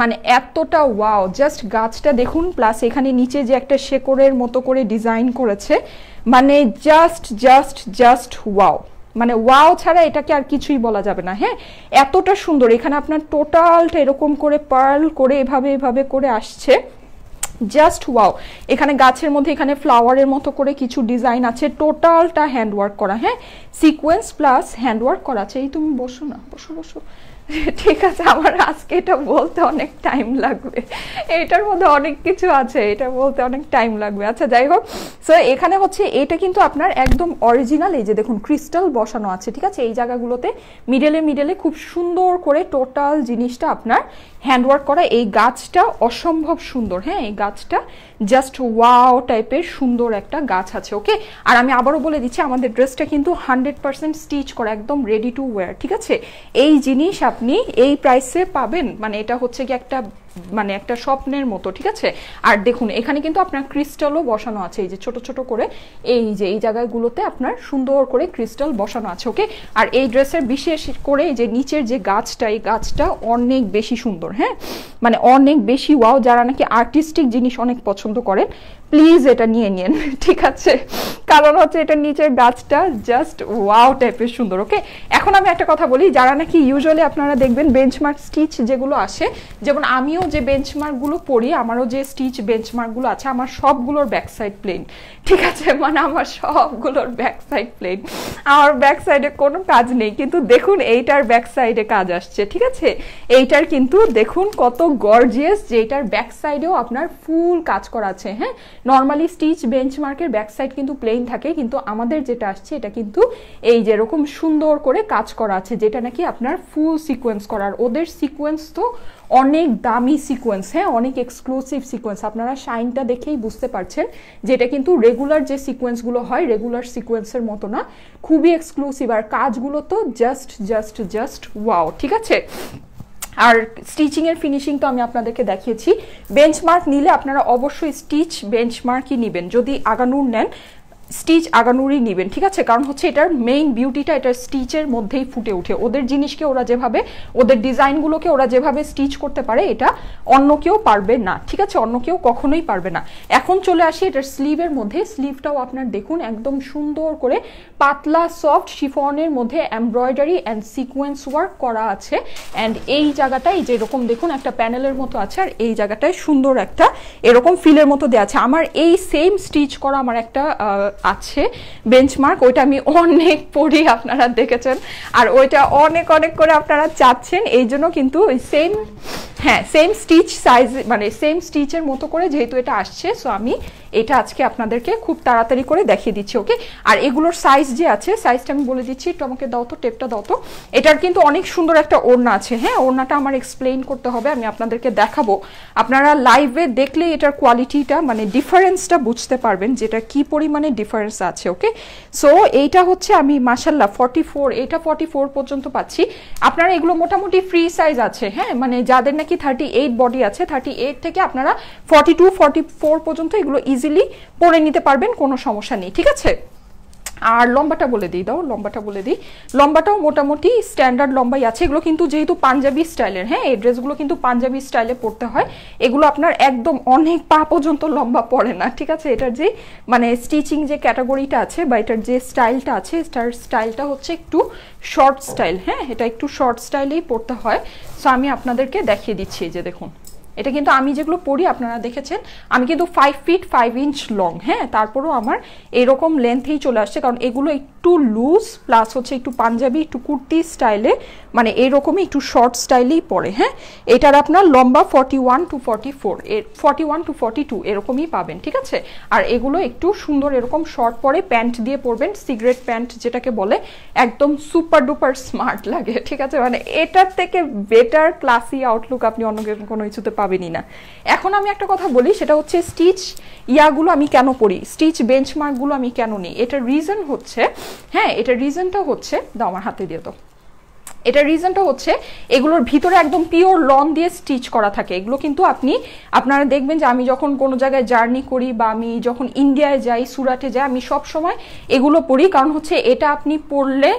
মানে এতটা ওয়াও জাস্ট গাছটা দেখুন প্লাস এখানে নিচে যে একটা শেকড়ের মতো করে ডিজাইন করেছে মানে জাস্ট জাস্ট জাস্ট ওয়াও মানে ওয়াও ছাড়া এটাকে আর কিছুই বলা যাবে না হ্যাঁ এতটা সুন্দর এখানে আপনার টোটালটা এরকম করে পার্ল করে এভাবে এভাবে করে আসছে জাস্ট ওয়াও এখানে গাছের মধ্যে এখানে ফ্লাওয়ারের মতো করে কিছু ডিজাইন আছে টোটালটা হ্যান্ডওয়ার্ক করা হ্যাঁ সিকোয়েন্স প্লাস হ্যান্ডওয়ার্ক করা আছে এই তুমি বসো না বসো বসো ঠিক আছে আমার আজকে এটা বলতে অনেক টাইম লাগবে এটার মধ্যে অনেক কিছু আছে এটা বলতে অনেক টাইম লাগবে আচ্ছা যাই হোক সো এখানে হচ্ছে এটা কিন্তু আপনার একদম অরিজিনাল এই যে দেখুন ক্রিস্টাল বসানো আছে ঠিক আছে এই জায়গাগুলোতে মিডেলে মিডেলে খুব সুন্দর করে টোটাল জিনিসটা আপনার হ্যান্ডওয়ার্ক করা এই গাছটা অসম্ভব সুন্দর হ্যাঁ এই গাছটা জাস্ট ওয়াও টাইপের সুন্দর একটা গাছ আছে ওকে আর আমি আবারও বলে দিচ্ছি আমাদের ড্রেসটা কিন্তু হান্ড্রেড পার্সেন্ট স্টিচ করা একদম রেডি টু ওয়ার ঠিক আছে এই জিনিস আপনি এই প্রাইসে পাবেন মানে এটা হচ্ছে কি একটা মানে একটা স্বপ্নের মতো ঠিক আছে আর দেখুন এখানে কিন্তু আপনার ক্রিস্টালও বসানো আছে এই যে ছোট ছোট করে এই যে এই জায়গাগুলোতে আপনার সুন্দর করে ক্রিস্টাল বসানো আছে ওকে আর এই ড্রেসের বিশেষ করে যে নিচের যে গাছটা এই গাছটা অনেক বেশি সুন্দর হ্যাঁ মানে অনেক বেশি ওয়াও যারা নাকি আর্টিস্টিক জিনিস অনেক পছন্দ করেন প্লিজ এটা নিয়ে নিন ঠিক আছে কারণ হচ্ছে এটা নিচের গাছটা জাস্ট ওয়াও টাইপের সুন্দর ওকে এখন আমি একটা কথা বলি যারা নাকি ইউজুয়ালি আপনারা দেখবেন বেঞ্চমার্ক স্টিচ যেগুলো আসে যেমন আমিও যে বেঞ্চমার্কগুলো পড়ি আমারও যে স্টিচ বেঞ্চমার্কগুলো আছে আমার সবগুলোর ব্যাকসাইড প্লেন ঠিক আছে মানে আমার সবগুলোর ব্যাকসাইড প্লেন আমার ব্যাকসাইডে কোনো কাজ নেই কিন্তু দেখুন এইটার ব্যাকসাইডে কাজ আসছে ঠিক আছে এইটার কিন্তু দেখুন কত গর্জিয়াস যে এটার ব্যাকসাইডেও আপনার ফুল কাজ করা আছে হ্যাঁ নর্মালি স্টিচ বেঞ্চমার্কের ব্যাকসাইড কিন্তু প্লেন সেম থাকে কিন্তু আমাদের যেটা আসছে এটা কিন্তু এই যেরকম সুন্দর করে কাজ করা আছে যেটা নাকি আপনার ফুল সিকোয়েন্স করার ওদের সিকোয়েন্স তো অনেক দামি সিকোয়েন্স হ্যাঁ অনেক এক্সক্লুসিভ সিকোয়েন্স আপনারা শাইনটা দেখেই বুঝতে পারছেন যেটা কিন্তু রেগুলার যে সিকোয়েন্সগুলো হয় রেগুলার সিকোয়েন্সের মতো না খুবই এক্সক্লুসিভ আর কাজগুলো তো জাস্ট জাস্ট জাস্ট ওয়াও ঠিক আছে আর স্টিচিংয়ের ফিনিশিং তো আমি আপনাদেরকে দেখিয়েছি বেঞ্চমার্ক নিলে আপনারা অবশ্যই স্টিচ বেঞ্চমার্কই নেবেন যদি আগানুর নেন স্টিচ আগানোরই নেবেন ঠিক আছে কারণ হচ্ছে এটার মেইন বিউটিটা এটার স্টিচের মধ্যেই ফুটে ওঠে ওদের জিনিসকে ওরা যেভাবে ওদের ডিজাইনগুলোকে ওরা যেভাবে স্টিচ করতে পারে এটা অন্য কেউ পারবে না ঠিক আছে অন্য কেউ কখনোই পারবে না এখন চলে আসি এটার স্লিভের মধ্যে স্লিভটাও আপনার দেখুন একদম সুন্দর করে পাতলা সফট শিফনের মধ্যে এমব্রয়ডারি অ্যান্ড সিকোয়েন্স ওয়ার্ক করা আছে অ্যান্ড এই জায়গাটাই যেরকম দেখুন একটা প্যানেলের মতো আছে আর এই জায়গাটায় সুন্দর একটা এরকম ফিলের মতো দেওয়া আছে আমার এই সেম স্টিচ করা আমার একটা আছে বেঞ্চমার্ক ওইটা আমি অনেক পড়ি আপনারা দেখেছেন আর ওইটা অনেক অনেক করে আপনারা চাচ্ছেন এই জন্য কিন্তু সেম হ্যাঁ সেম স্টিচ সাইজ মানে সেম স্টিচের মতো করে যেহেতু এটা আসছে সো আমি এটা আজকে আপনাদেরকে খুব তাড়াতাড়ি করে দেখিয়ে দিচ্ছি ওকে আর এগুলোর সাইজ যে আছে সাইজটা আমি বলে দিচ্ছি একটু আমাকে দাও তো টেপটা দাও তো এটার কিন্তু অনেক সুন্দর একটা ওড়না আছে হ্যাঁ ওড়নাটা আমার এক্সপ্লেইন করতে হবে আমি আপনাদেরকে দেখাবো আপনারা লাইভে দেখলে এটার কোয়ালিটিটা মানে ডিফারেন্সটা বুঝতে পারবেন যেটা কি পরিমাণে ডিফারেন্স আছে ওকে সো এইটা হচ্ছে আমি মাসাল্লাহ ফর্টি ফোর এটা ফর্টি ফোর পর্যন্ত পাচ্ছি আপনারা এগুলো মোটামুটি ফ্রি সাইজ আছে হ্যাঁ মানে যাদের নাকি কি থার্টি এইট বডি আছে থার্টি এইট থেকে আপনারা ফর্টি টু ফর্টি ফোর পর্যন্ত এগুলো ইজিলি পরে নিতে পারবেন কোনো সমস্যা নেই ঠিক আছে আর লম্বাটা বলে দিই দাও লম্বাটা বলে দিই লম্বাটাও মোটামুটি স্ট্যান্ডার্ড লম্বাই আছে এগুলো কিন্তু যেহেতু পাঞ্জাবি স্টাইলের হ্যাঁ এই ড্রেসগুলো কিন্তু পাঞ্জাবি স্টাইলে পড়তে হয় এগুলো আপনার একদম অনেক পা পর্যন্ত লম্বা পড়ে না ঠিক আছে এটার যে মানে স্টিচিং যে ক্যাটাগরিটা আছে বা এটার যে স্টাইলটা আছে তার স্টাইলটা হচ্ছে একটু শর্ট স্টাইল হ্যাঁ এটা একটু শর্ট স্টাইলেই পড়তে হয় সো আমি আপনাদেরকে দেখিয়ে দিচ্ছি যে দেখুন এটা কিন্তু আমি যেগুলো পড়ি আপনারা দেখেছেন আমি কিন্তু five feet five inch long হ্যাঁ তারপরেও আমার এরকম লেন্থেই চলে আসছে কারণ এগুলো একটু লুজ প্লাস হচ্ছে একটু পাঞ্জাবি একটু কুর্তি স্টাইলে মানে এরকমই একটু শর্ট স্টাইলেই পরে হ্যাঁ এটার আপনার লম্বা forty one to forty four এর forty one to forty two এরকমই পাবেন ঠিক আছে আর এগুলো একটু সুন্দর এরকম শর্ট পরে প্যান্ট দিয়ে পরবেন সিগারেট প্যান্ট যেটাকে বলে একদম সুপার ডুপার স্মার্ট লাগে ঠিক আছে মানে এটার থেকে বেটার ক্লাসি আউটলুক আপনি অন্য কোনো কিছুতে পাবেনই না এখন আমি একটা কথা বলি সেটা হচ্ছে স্টিচ ইয়াগুলো আমি কেন করি স্টিচ বেঞ্চমার্কগুলো আমি কেন নিই এটার রিজন হচ্ছে হ্যাঁ এটা রিজনটা হচ্ছে দাও আমার হাতে দিয়ে তো এটা রিজনটা হচ্ছে এগুলোর ভিতরে একদম পিওর লন দিয়ে স্টিচ করা থাকে এগুলো কিন্তু আপনি আপনারা দেখবেন যে আমি যখন কোনো জায়গায় জার্নি করি বা আমি যখন ইন্ডিয়ায় যাই সুরাটে যাই আমি সব সময় এগুলো পরি কারণ হচ্ছে এটা আপনি পরলে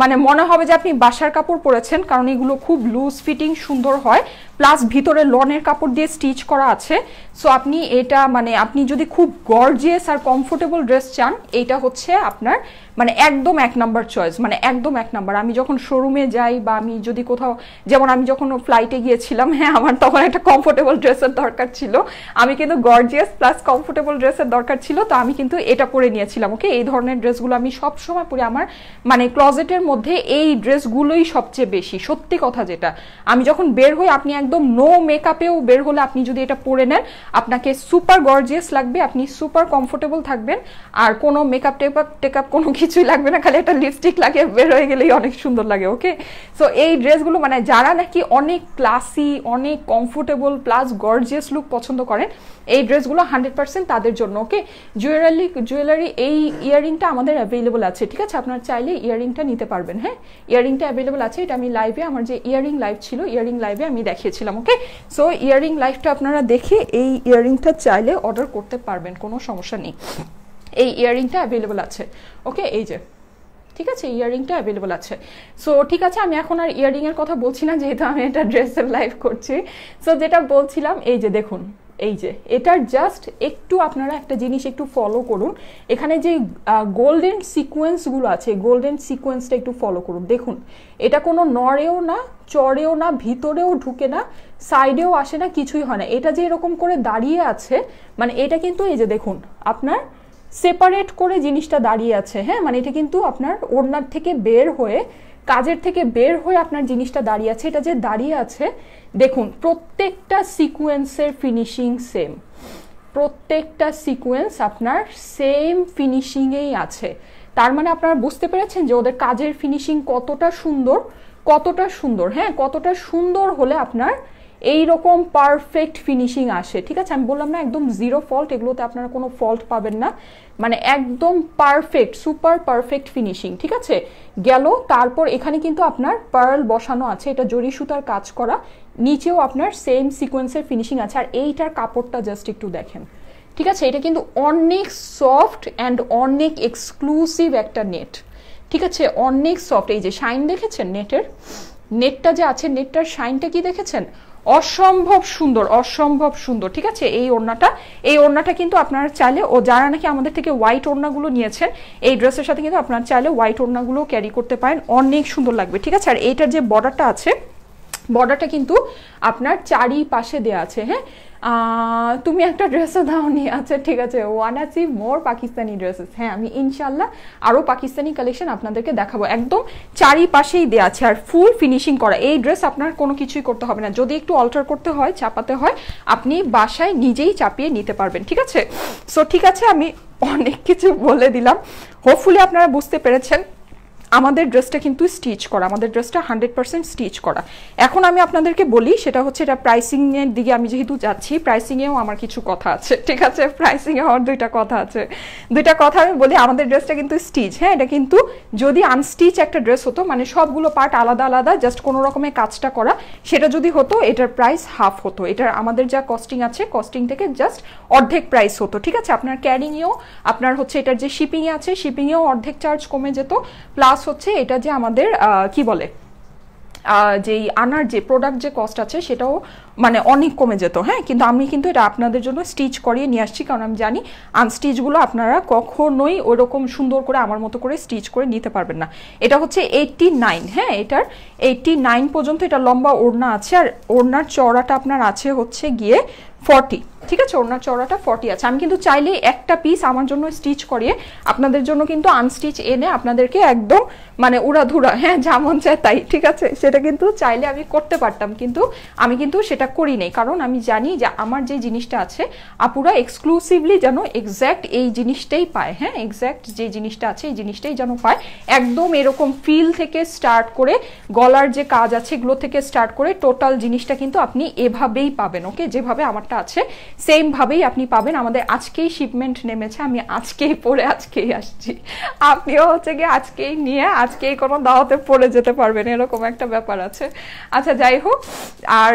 মানে মনে হবে যে আপনি বাসার কাপড় পরেছেন কারণ এগুলো খুব লুজ ফিটিং সুন্দর হয় প্লাস ভিতরে লনের কাপড় দিয়ে স্টিচ করা আছে সো আপনি এটা মানে আপনি যদি খুব গর্জিয়াস আর কমফোর্টেবল ড্রেস চান এইটা হচ্ছে আপনার মানে একদম এক নাম্বার চয়েস মানে একদম এক নাম্বার আমি যখন শোরুমে যাই যাই বা আমি যদি কোথাও যেমন আমি যখন ফ্লাইটে গিয়েছিলাম হ্যাঁ আমার তখন একটা কমফোর্টেবল ড্রেসের দরকার ছিল আমি কিন্তু গর্জিয়াস প্লাস কমফোর্টেবল ড্রেসের দরকার ছিল তো আমি কিন্তু এটা পরে নিয়েছিলাম ওকে এই ধরনের ড্রেসগুলো আমি সব সময় পরে আমার মানে ক্লজেটের মধ্যে এই ড্রেসগুলোই সবচেয়ে বেশি সত্যি কথা যেটা আমি যখন বের হই আপনি একদম নো মেকআপেও বের হলে আপনি যদি এটা পরে নেন আপনাকে সুপার গর্জিয়াস লাগবে আপনি সুপার কমফোর্টেবল থাকবেন আর কোনো মেকআপ টেকআপ টেকআপ কোনো কিছুই লাগবে না খালি একটা লিপস্টিক লাগে বের হয়ে গেলেই অনেক সুন্দর লাগে ওকে সো এই ড্রেসগুলো মানে যারা নাকি অনেক ক্লাসি অনেক কমফোর্টেবল প্লাস গর্জিয়াস লুক পছন্দ করেন এই ড্রেসগুলো হান্ড্রেড পার্সেন্ট তাদের জন্য ওকে জুয়েলারি জুয়েলারি এই ইয়ারিংটা আমাদের অ্যাভেলেবল আছে ঠিক আছে আপনার চাইলে ইয়ারিংটা নিতে পারবেন হ্যাঁ ইয়ারিংটা অ্যাভেলেবল আছে এটা আমি লাইভে আমার যে ইয়ারিং লাইভ ছিল ইয়ারিং লাইভে আমি দেখিয়েছিলাম ওকে সো ইয়ারিং লাইভটা আপনারা দেখে এই ইয়ারিংটা চাইলে অর্ডার করতে পারবেন কোনো সমস্যা নেই এই ইয়ারিংটা অ্যাভেলেবল আছে ওকে এই যে ঠিক আছে ইয়ারিংটা অ্যাভেলেবল আছে সো ঠিক আছে আমি এখন আর ইয়াররিংয়ের কথা বলছি না যেহেতু আমি এটা ড্রেসের লাইভ করছি সো যেটা বলছিলাম এই যে দেখুন এই যে এটার জাস্ট একটু আপনারা একটা জিনিস একটু ফলো করুন এখানে যে গোল্ডেন সিকোয়েন্সগুলো আছে গোল্ডেন সিকোয়েন্সটা একটু ফলো করুন দেখুন এটা কোনো নড়েও না চড়েও না ভিতরেও ঢুকে না সাইডেও আসে না কিছুই হয় না এটা যে এরকম করে দাঁড়িয়ে আছে মানে এটা কিন্তু এই যে দেখুন আপনার সেপারেট করে জিনিসটা দাঁড়িয়ে আছে হ্যাঁ মানে এটা কিন্তু আপনার ওড়নার থেকে বের হয়ে কাজের থেকে বের হয়ে আপনার জিনিসটা দাঁড়িয়ে আছে এটা যে দাঁড়িয়ে আছে দেখুন প্রত্যেকটা সিকুয়েন্সের ফিনিশিং সেম প্রত্যেকটা সিকুয়েন্স আপনার সেম ফিনিশিংয়েই আছে তার মানে আপনারা বুঝতে পেরেছেন যে ওদের কাজের ফিনিশিং কতটা সুন্দর কতটা সুন্দর হ্যাঁ কতটা সুন্দর হলে আপনার এই রকম পারফেক্ট ফিনিশিং আসে ঠিক আছে আমি বললাম না একদম জিরো ফল্ট এগুলোতে আপনারা কোনো ফল্ট পাবেন না মানে একদম পারফেক্ট সুপার পারফেক্ট ফিনিশিং ঠিক আছে গেল তারপর এখানে কিন্তু আপনার পার্ল বসানো আছে এটা জরি সুতার কাজ করা নিচেও আপনার সেম সিকোয়েন্সের ফিনিশিং আছে আর এইটার কাপড়টা জাস্ট একটু দেখেন ঠিক আছে এটা কিন্তু অনেক সফট অ্যান্ড অনেক এক্সক্লুসিভ একটা নেট ঠিক আছে অনেক সফট এই যে শাইন দেখেছেন নেটের নেটটা যে আছে নেটটার শাইনটা কি দেখেছেন অসম্ভব সুন্দর অসম্ভব সুন্দর ঠিক আছে এই ওড়নাটা এই ওড়নাটা কিন্তু আপনারা চাইলে ও যারা নাকি আমাদের থেকে হোয়াইট ওড়নাগুলো নিয়েছেন এই ড্রেসের সাথে কিন্তু আপনারা চাইলে হোয়াইট ওড়নাগুলো ক্যারি করতে পারেন অনেক সুন্দর লাগবে ঠিক আছে আর এইটার যে বর্ডারটা আছে বর্ডারটা কিন্তু আপনার চারিপাশে দেওয়া আছে হ্যাঁ তুমি একটা ড্রেসও নি আচ্ছা ঠিক আছে ওয়ান আর সি মোর পাকিস্তানি ড্রেসেস হ্যাঁ আমি ইনশাল্লাহ আরও পাকিস্তানি কালেকশন আপনাদেরকে দেখাবো একদম চারিপাশেই দেওয়া আছে আর ফুল ফিনিশিং করা এই ড্রেস আপনার কোনো কিছুই করতে হবে না যদি একটু অল্টার করতে হয় চাপাতে হয় আপনি বাসায় নিজেই চাপিয়ে নিতে পারবেন ঠিক আছে সো ঠিক আছে আমি অনেক কিছু বলে দিলাম হোপফুলি আপনারা বুঝতে পেরেছেন আমাদের ড্রেসটা কিন্তু স্টিচ করা আমাদের ড্রেসটা হান্ড্রেড পার্সেন্ট স্টিচ করা এখন আমি আপনাদেরকে বলি সেটা হচ্ছে এটা প্রাইসিংয়ের দিকে আমি যেহেতু যাচ্ছি প্রাইসিংয়েও আমার কিছু কথা আছে ঠিক আছে প্রাইসিংয়ে আমার দুইটা কথা আছে দুইটা কথা আমি বলি আমাদের ড্রেসটা কিন্তু স্টিচ হ্যাঁ এটা কিন্তু যদি আনস্টিচ একটা ড্রেস হতো মানে সবগুলো পার্ট আলাদা আলাদা জাস্ট কোনো রকমের কাজটা করা সেটা যদি হতো এটার প্রাইস হাফ হতো এটার আমাদের যা কস্টিং আছে কস্টিং থেকে জাস্ট অর্ধেক প্রাইস হতো ঠিক আছে আপনার ক্যারিংয়েও আপনার হচ্ছে এটার যে শিপিংয়ে আছে শিপিংয়েও অর্ধেক চার্জ কমে যেত প্লাস হচ্ছে এটা যে আমাদের কি বলে যেই আনার যে প্রোডাক্ট যে কস্ট আছে সেটাও মানে অনেক কমে যেত হ্যাঁ কিন্তু আমি কিন্তু এটা আপনাদের জন্য স্টিচ করিয়ে নিয়ে আসছি কারণ আমি জানি আনস্টিচগুলো আপনারা কখনোই ওরকম সুন্দর করে আমার মতো করে স্টিচ করে নিতে পারবেন না এটা হচ্ছে এইটটি নাইন হ্যাঁ এটার এইটটি নাইন পর্যন্ত এটা লম্বা ওড়না আছে আর ওড়নার চড়াটা আপনার আছে হচ্ছে গিয়ে ফর্টি ঠিক আছে ওনার চড়াটা ফর্টি আছে আমি কিন্তু চাইলে একটা পিস আমার জন্য স্টিচ করিয়ে আপনাদের জন্য কিন্তু আনস্টিচ এনে আপনাদেরকে একদম মানে উড়াধুরা হ্যাঁ যেমন চায় তাই ঠিক আছে সেটা কিন্তু চাইলে আমি করতে পারতাম কিন্তু আমি কিন্তু সেটা করি নেই কারণ আমি জানি যে আমার যে জিনিসটা আছে আপুরা এক্সক্লুসিভলি যেন এক্স্যাক্ট এই জিনিসটাই পায় হ্যাঁ এক্স্যাক্ট যে জিনিসটা আছে এই জিনিসটাই যেন পায় একদম এরকম ফিল থেকে স্টার্ট করে গলার যে কাজ আছে এগুলো থেকে স্টার্ট করে টোটাল জিনিসটা কিন্তু আপনি এভাবেই পাবেন ওকে যেভাবে আমারটা আছে সেমভাবেই আপনি পাবেন আমাদের আজকেই শিপমেন্ট নেমেছে আমি আজকেই পরে আজকেই আসছি আপনিও হচ্ছে গিয়ে আজকেই নিয়ে আজকেই কোনো দাওয়াতে পড়ে যেতে পারবেন এরকম একটা ব্যাপার আছে আচ্ছা যাই হোক আর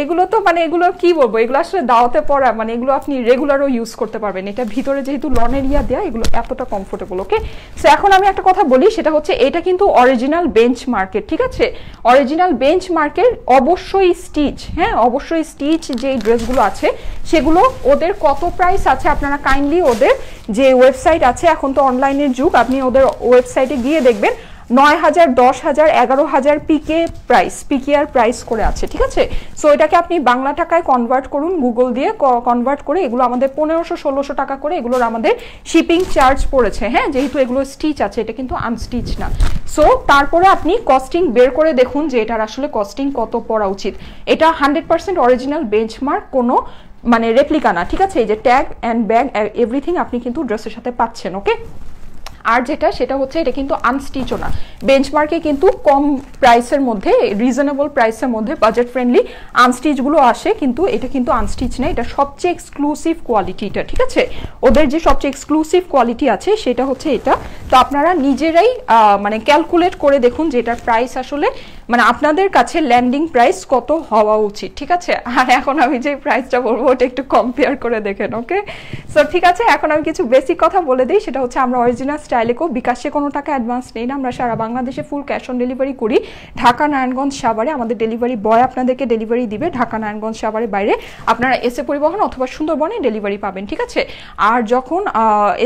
এগুলো তো মানে এগুলো কি বলবো এগুলো আসলে দাওয়াতে পড়া মানে এগুলো আপনি রেগুলারও ইউজ করতে পারবেন এটা ভিতরে যেহেতু লন এরিয়া দেওয়া এগুলো এতটা কমফোর্টেবল ওকে সো এখন আমি একটা কথা বলি সেটা হচ্ছে এটা কিন্তু অরিজিনাল বেঞ্চ মার্কেট ঠিক আছে অরিজিনাল বেঞ্চ মার্কেট অবশ্যই স্টিচ হ্যাঁ অবশ্যই স্টিচ যেই ড্রেসগুলো আছে সে সেগুলো ওদের কত প্রাইস আছে আপনারা কাইন্ডলি ওদের যে ওয়েবসাইট আছে এখন তো অনলাইনের যুগ আপনি ওদের ওয়েবসাইটে গিয়ে দেখবেন নয় হাজার দশ হাজার এগারো হাজার পিকে প্রাইস আর প্রাইস করে আছে ঠিক আছে সো এটাকে আপনি বাংলা টাকায় কনভার্ট করুন গুগল দিয়ে কনভার্ট করে এগুলো আমাদের পনেরোশো ষোলোশো টাকা করে এগুলোর আমাদের শিপিং চার্জ পড়েছে হ্যাঁ যেহেতু এগুলো স্টিচ আছে এটা কিন্তু আনস্টিচ না সো তারপরে আপনি কস্টিং বের করে দেখুন যে এটার আসলে কস্টিং কত পড়া উচিত এটা হান্ড্রেড পার্সেন্ট অরিজিনাল বেঞ্চমার্ক কোনো মানে রেপ্লিকা না ঠিক আছে এই যে ট্যাগ অ্যান্ড ব্যাগ এভরিথিং আপনি কিন্তু ড্রেসের সাথে পাচ্ছেন ওকে আর যেটা সেটা হচ্ছে এটা কিন্তু আনস্টিচও না বেঞ্চমার্কে কিন্তু কম প্রাইসের মধ্যে রিজনেবল প্রাইসের মধ্যে বাজেট ফ্রেন্ডলি আনস্টিচগুলো আসে কিন্তু এটা কিন্তু আনস্টিচ না এটা সবচেয়ে এক্সক্লুসিভ কোয়ালিটিটা ঠিক আছে ওদের যে সবচেয়ে এক্সক্লুসিভ কোয়ালিটি আছে সেটা হচ্ছে এটা তো আপনারা নিজেরাই মানে ক্যালকুলেট করে দেখুন যে এটার প্রাইস আসলে মানে আপনাদের কাছে ল্যান্ডিং প্রাইস কত হওয়া উচিত ঠিক আছে আর এখন আমি যে প্রাইসটা বলবো ওটা একটু কম্পেয়ার করে দেখেন ওকে সো ঠিক আছে এখন আমি কিছু বেসিক কথা বলে দিই সেটা হচ্ছে আমরা অরিজিনাল স্টাইলেকো বিকাশে কোনো টাকা অ্যাডভান্স নেই না আমরা সারা বাংলাদেশে ফুল ক্যাশ অন ডেলিভারি করি ঢাকা নারায়ণগঞ্জ সাভারে আমাদের ডেলিভারি বয় আপনাদেরকে ডেলিভারি দিবে ঢাকা নারায়ণগঞ্জ সাভারের বাইরে আপনারা এসে পরিবহন অথবা সুন্দরবনে ডেলিভারি পাবেন ঠিক আছে আর যখন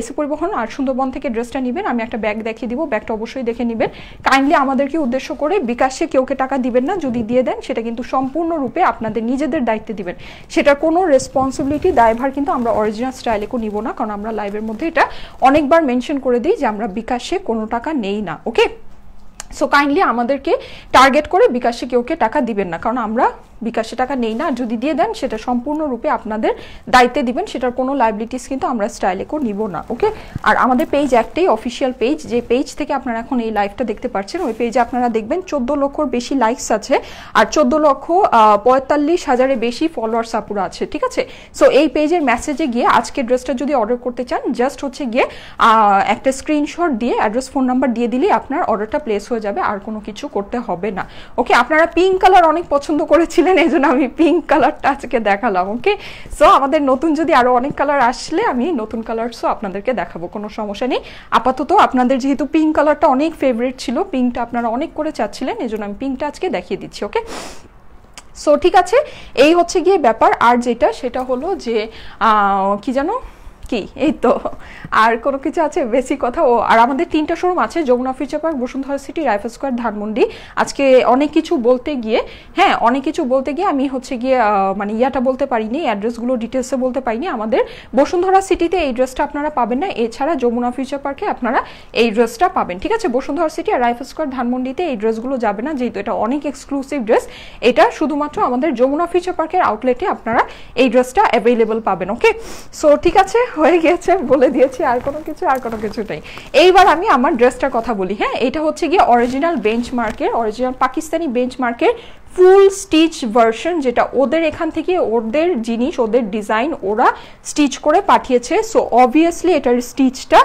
এসে পরিবহন আর সুন্দরবন থেকে ড্রেসটা নেবেন আমি একটা ব্যাগ দেখিয়ে দিব ব্যাগটা অবশ্যই দেখে নেবেন কাইন্ডলি আমাদেরকে উদ্দেশ্য করে বিকাশে কেউকে টাকা দিবেন না যদি দিয়ে দেন সেটা কিন্তু সম্পূর্ণরূপে আপনাদের নিজেদের দায়িত্বে দিবেন সেটার কোনো রেসপন্সিবিলিটি দায়ভার কিন্তু আমরা অরিজিনাল স্টাইলেকও নিব না কারণ আমরা লাইভের মধ্যে এটা অনেকবার মেনশন করে দিই যে আমরা বিকাশে কোনো টাকা নেই না ওকে সো কাইন্ডলি আমাদেরকে টার্গেট করে বিকাশে কেউকে টাকা দিবেন না কারণ আমরা বিকাশে টাকা নেই না যদি দিয়ে দেন সেটা সম্পূর্ণরূপে আপনাদের দায়িত্বে দিবেন সেটার কোনো লাইবিলিটিস কিন্তু আমরা স্টাইলে করে নিব না ওকে আর আমাদের পেজ একটাই অফিসিয়াল পেজ যে পেজ থেকে আপনারা এখন এই লাইভটা দেখতে পাচ্ছেন ওই পেজে আপনারা দেখবেন চোদ্দ লক্ষর বেশি লাইকস আছে আর চোদ্দ লক্ষ পঁয়তাল্লিশ হাজারের বেশি ফলোয়ার্স আপুর আছে ঠিক আছে সো এই পেজের মেসেজে গিয়ে আজকে ড্রেসটা যদি অর্ডার করতে চান জাস্ট হচ্ছে গিয়ে একটা স্ক্রিনশট দিয়ে অ্যাড্রেস ফোন নাম্বার দিয়ে দিলেই আপনার অর্ডারটা প্লেস হয়ে যাবে আর কোনো কিছু করতে হবে না ওকে আপনারা পিঙ্ক কালার অনেক পছন্দ করেছিলেন পারেন এই জন্য আমি পিঙ্ক কালারটা আজকে দেখালাম ওকে সো আমাদের নতুন যদি আরও অনেক কালার আসলে আমি নতুন কালারসও আপনাদেরকে দেখাবো কোনো সমস্যা নেই আপাতত আপনাদের যেহেতু পিঙ্ক কালারটা অনেক ফেভারিট ছিল পিঙ্কটা আপনারা অনেক করে চাচ্ছিলেন এই জন্য আমি পিঙ্কটা আজকে দেখিয়ে দিচ্ছি ওকে সো ঠিক আছে এই হচ্ছে গিয়ে ব্যাপার আর যেটা সেটা হলো যে কি জানো কি এই তো আর কোনো কিছু আছে বেশি কথা ও আর আমাদের তিনটা শোরুম আছে Jamuna Future Park Bashundhara City Rifle Square Dhanmondi আজকে অনেক কিছু বলতে গিয়ে হ্যাঁ অনেক কিছু বলতে গিয়ে আমি হচ্ছে গিয়ে মানে ইয়াটা বলতে পারিনি অ্যাড্রেসগুলো ডিটেলসে বলতে পারিনি আমাদের বসুন্ধরা সিটিতে এই ড্রেসটা আপনারা পাবেন না এছাড়া যমুনা ফিউচার পার্কে আপনারা এই ড্রেসটা পাবেন ঠিক আছে বসুন্ধরা সিটি আর রাইফেল স্কোয়ার ধানমন্ডিতে এই ড্রেসগুলো যাবে না যেহেতু এটা অনেক এক্সক্লুসিভ ড্রেস এটা শুধুমাত্র আমাদের যমুনা ফিউচার পার্কের আউটলেটে আপনারা এই ড্রেসটা অ্যাভেলেবল পাবেন ওকে সো ঠিক আছে হয়ে গেছে বলে দিয়েছি আর কোনো কিছু আর কোনো কিছু নেই এইবার আমি আমার ড্রেসটার কথা বলি হ্যাঁ এটা হচ্ছে গিয়ে অরিজিনাল বেঞ্চমার্কের অরিজিনাল পাকিস্তানি বেঞ্চমার্কের ফুল স্টিচ ভার্সন যেটা ওদের এখান থেকে ওদের জিনিস ওদের ডিজাইন ওরা স্টিচ করে পাঠিয়েছে সো অবভিয়াসলি এটার স্টিচটা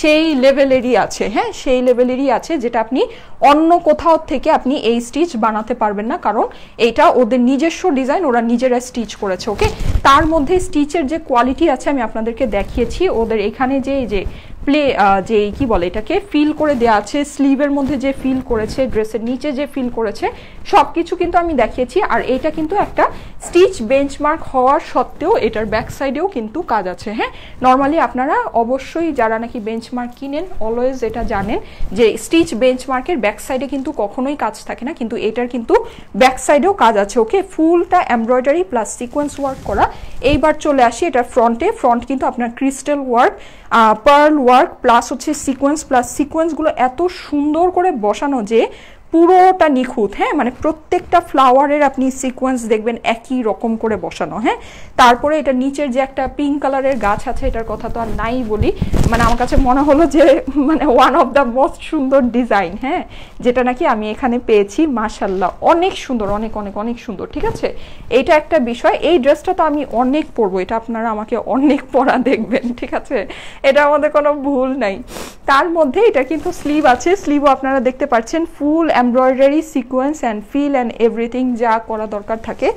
সেই লেভেলেরই আছে হ্যাঁ সেই লেভেলেরই আছে যেটা আপনি অন্য কোথাও থেকে আপনি এই স্টিচ বানাতে পারবেন না কারণ এটা ওদের নিজস্ব ডিজাইন ওরা নিজেরা স্টিচ করেছে ওকে তার মধ্যে স্টিচের যে কোয়ালিটি আছে আমি আপনাদেরকে দেখিয়েছি ওদের এখানে যে যে প্লে যে কি বলে এটাকে ফিল করে দেওয়া আছে স্লিভের মধ্যে যে ফিল করেছে ড্রেসের নিচে যে ফিল করেছে সব কিছু কিন্তু আমি দেখিয়েছি আর এটা কিন্তু একটা স্টিচ বেঞ্চমার্ক হওয়ার সত্ত্বেও এটার ব্যাক সাইডেও কিন্তু কাজ আছে হ্যাঁ নর্মালি আপনারা অবশ্যই যারা নাকি বেঞ্চমার্ক কিনেন অলওয়েজ এটা জানেন যে স্টিচ বেঞ্চমার্কের ব্যাক সাইডে কিন্তু কখনোই কাজ থাকে না কিন্তু এটার কিন্তু ব্যাক সাইডেও কাজ আছে ওকে ফুলটা এমব্রয়ডারি প্লাস সিকোয়েন্স ওয়ার্ক করা এইবার চলে আসি এটার ফ্রন্টে ফ্রন্ট কিন্তু আপনার crystal work pearl work plus হচ্ছে সিকোয়েন্স প্লাস সিকোয়েন্সগুলো এত সুন্দর করে বসানো যে পুরোটা নিখুঁত হ্যাঁ মানে প্রত্যেকটা ফ্লাওয়ারের আপনি সিকোয়েন্স দেখবেন একই রকম করে বসানো হ্যাঁ তারপরে এটা নিচের যে একটা পিঙ্ক কালারের গাছ আছে এটার কথা তো আর নাই বলি মানে আমার কাছে মনে হলো যে মানে ওয়ান অফ দ্য মোস্ট সুন্দর ডিজাইন হ্যাঁ যেটা নাকি আমি এখানে পেয়েছি মাশাল্লাহ অনেক সুন্দর অনেক অনেক অনেক সুন্দর ঠিক আছে এটা একটা বিষয় এই ড্রেসটা তো আমি অনেক পরবো এটা আপনারা আমাকে অনেক পরা দেখবেন ঠিক আছে এটা আমাদের কোনো ভুল নাই তার মধ্যে এটা কিন্তু স্লিভ আছে স্লিভও আপনারা দেখতে পাচ্ছেন full embroidery sequence and fill and everything যা করা দরকার থাকে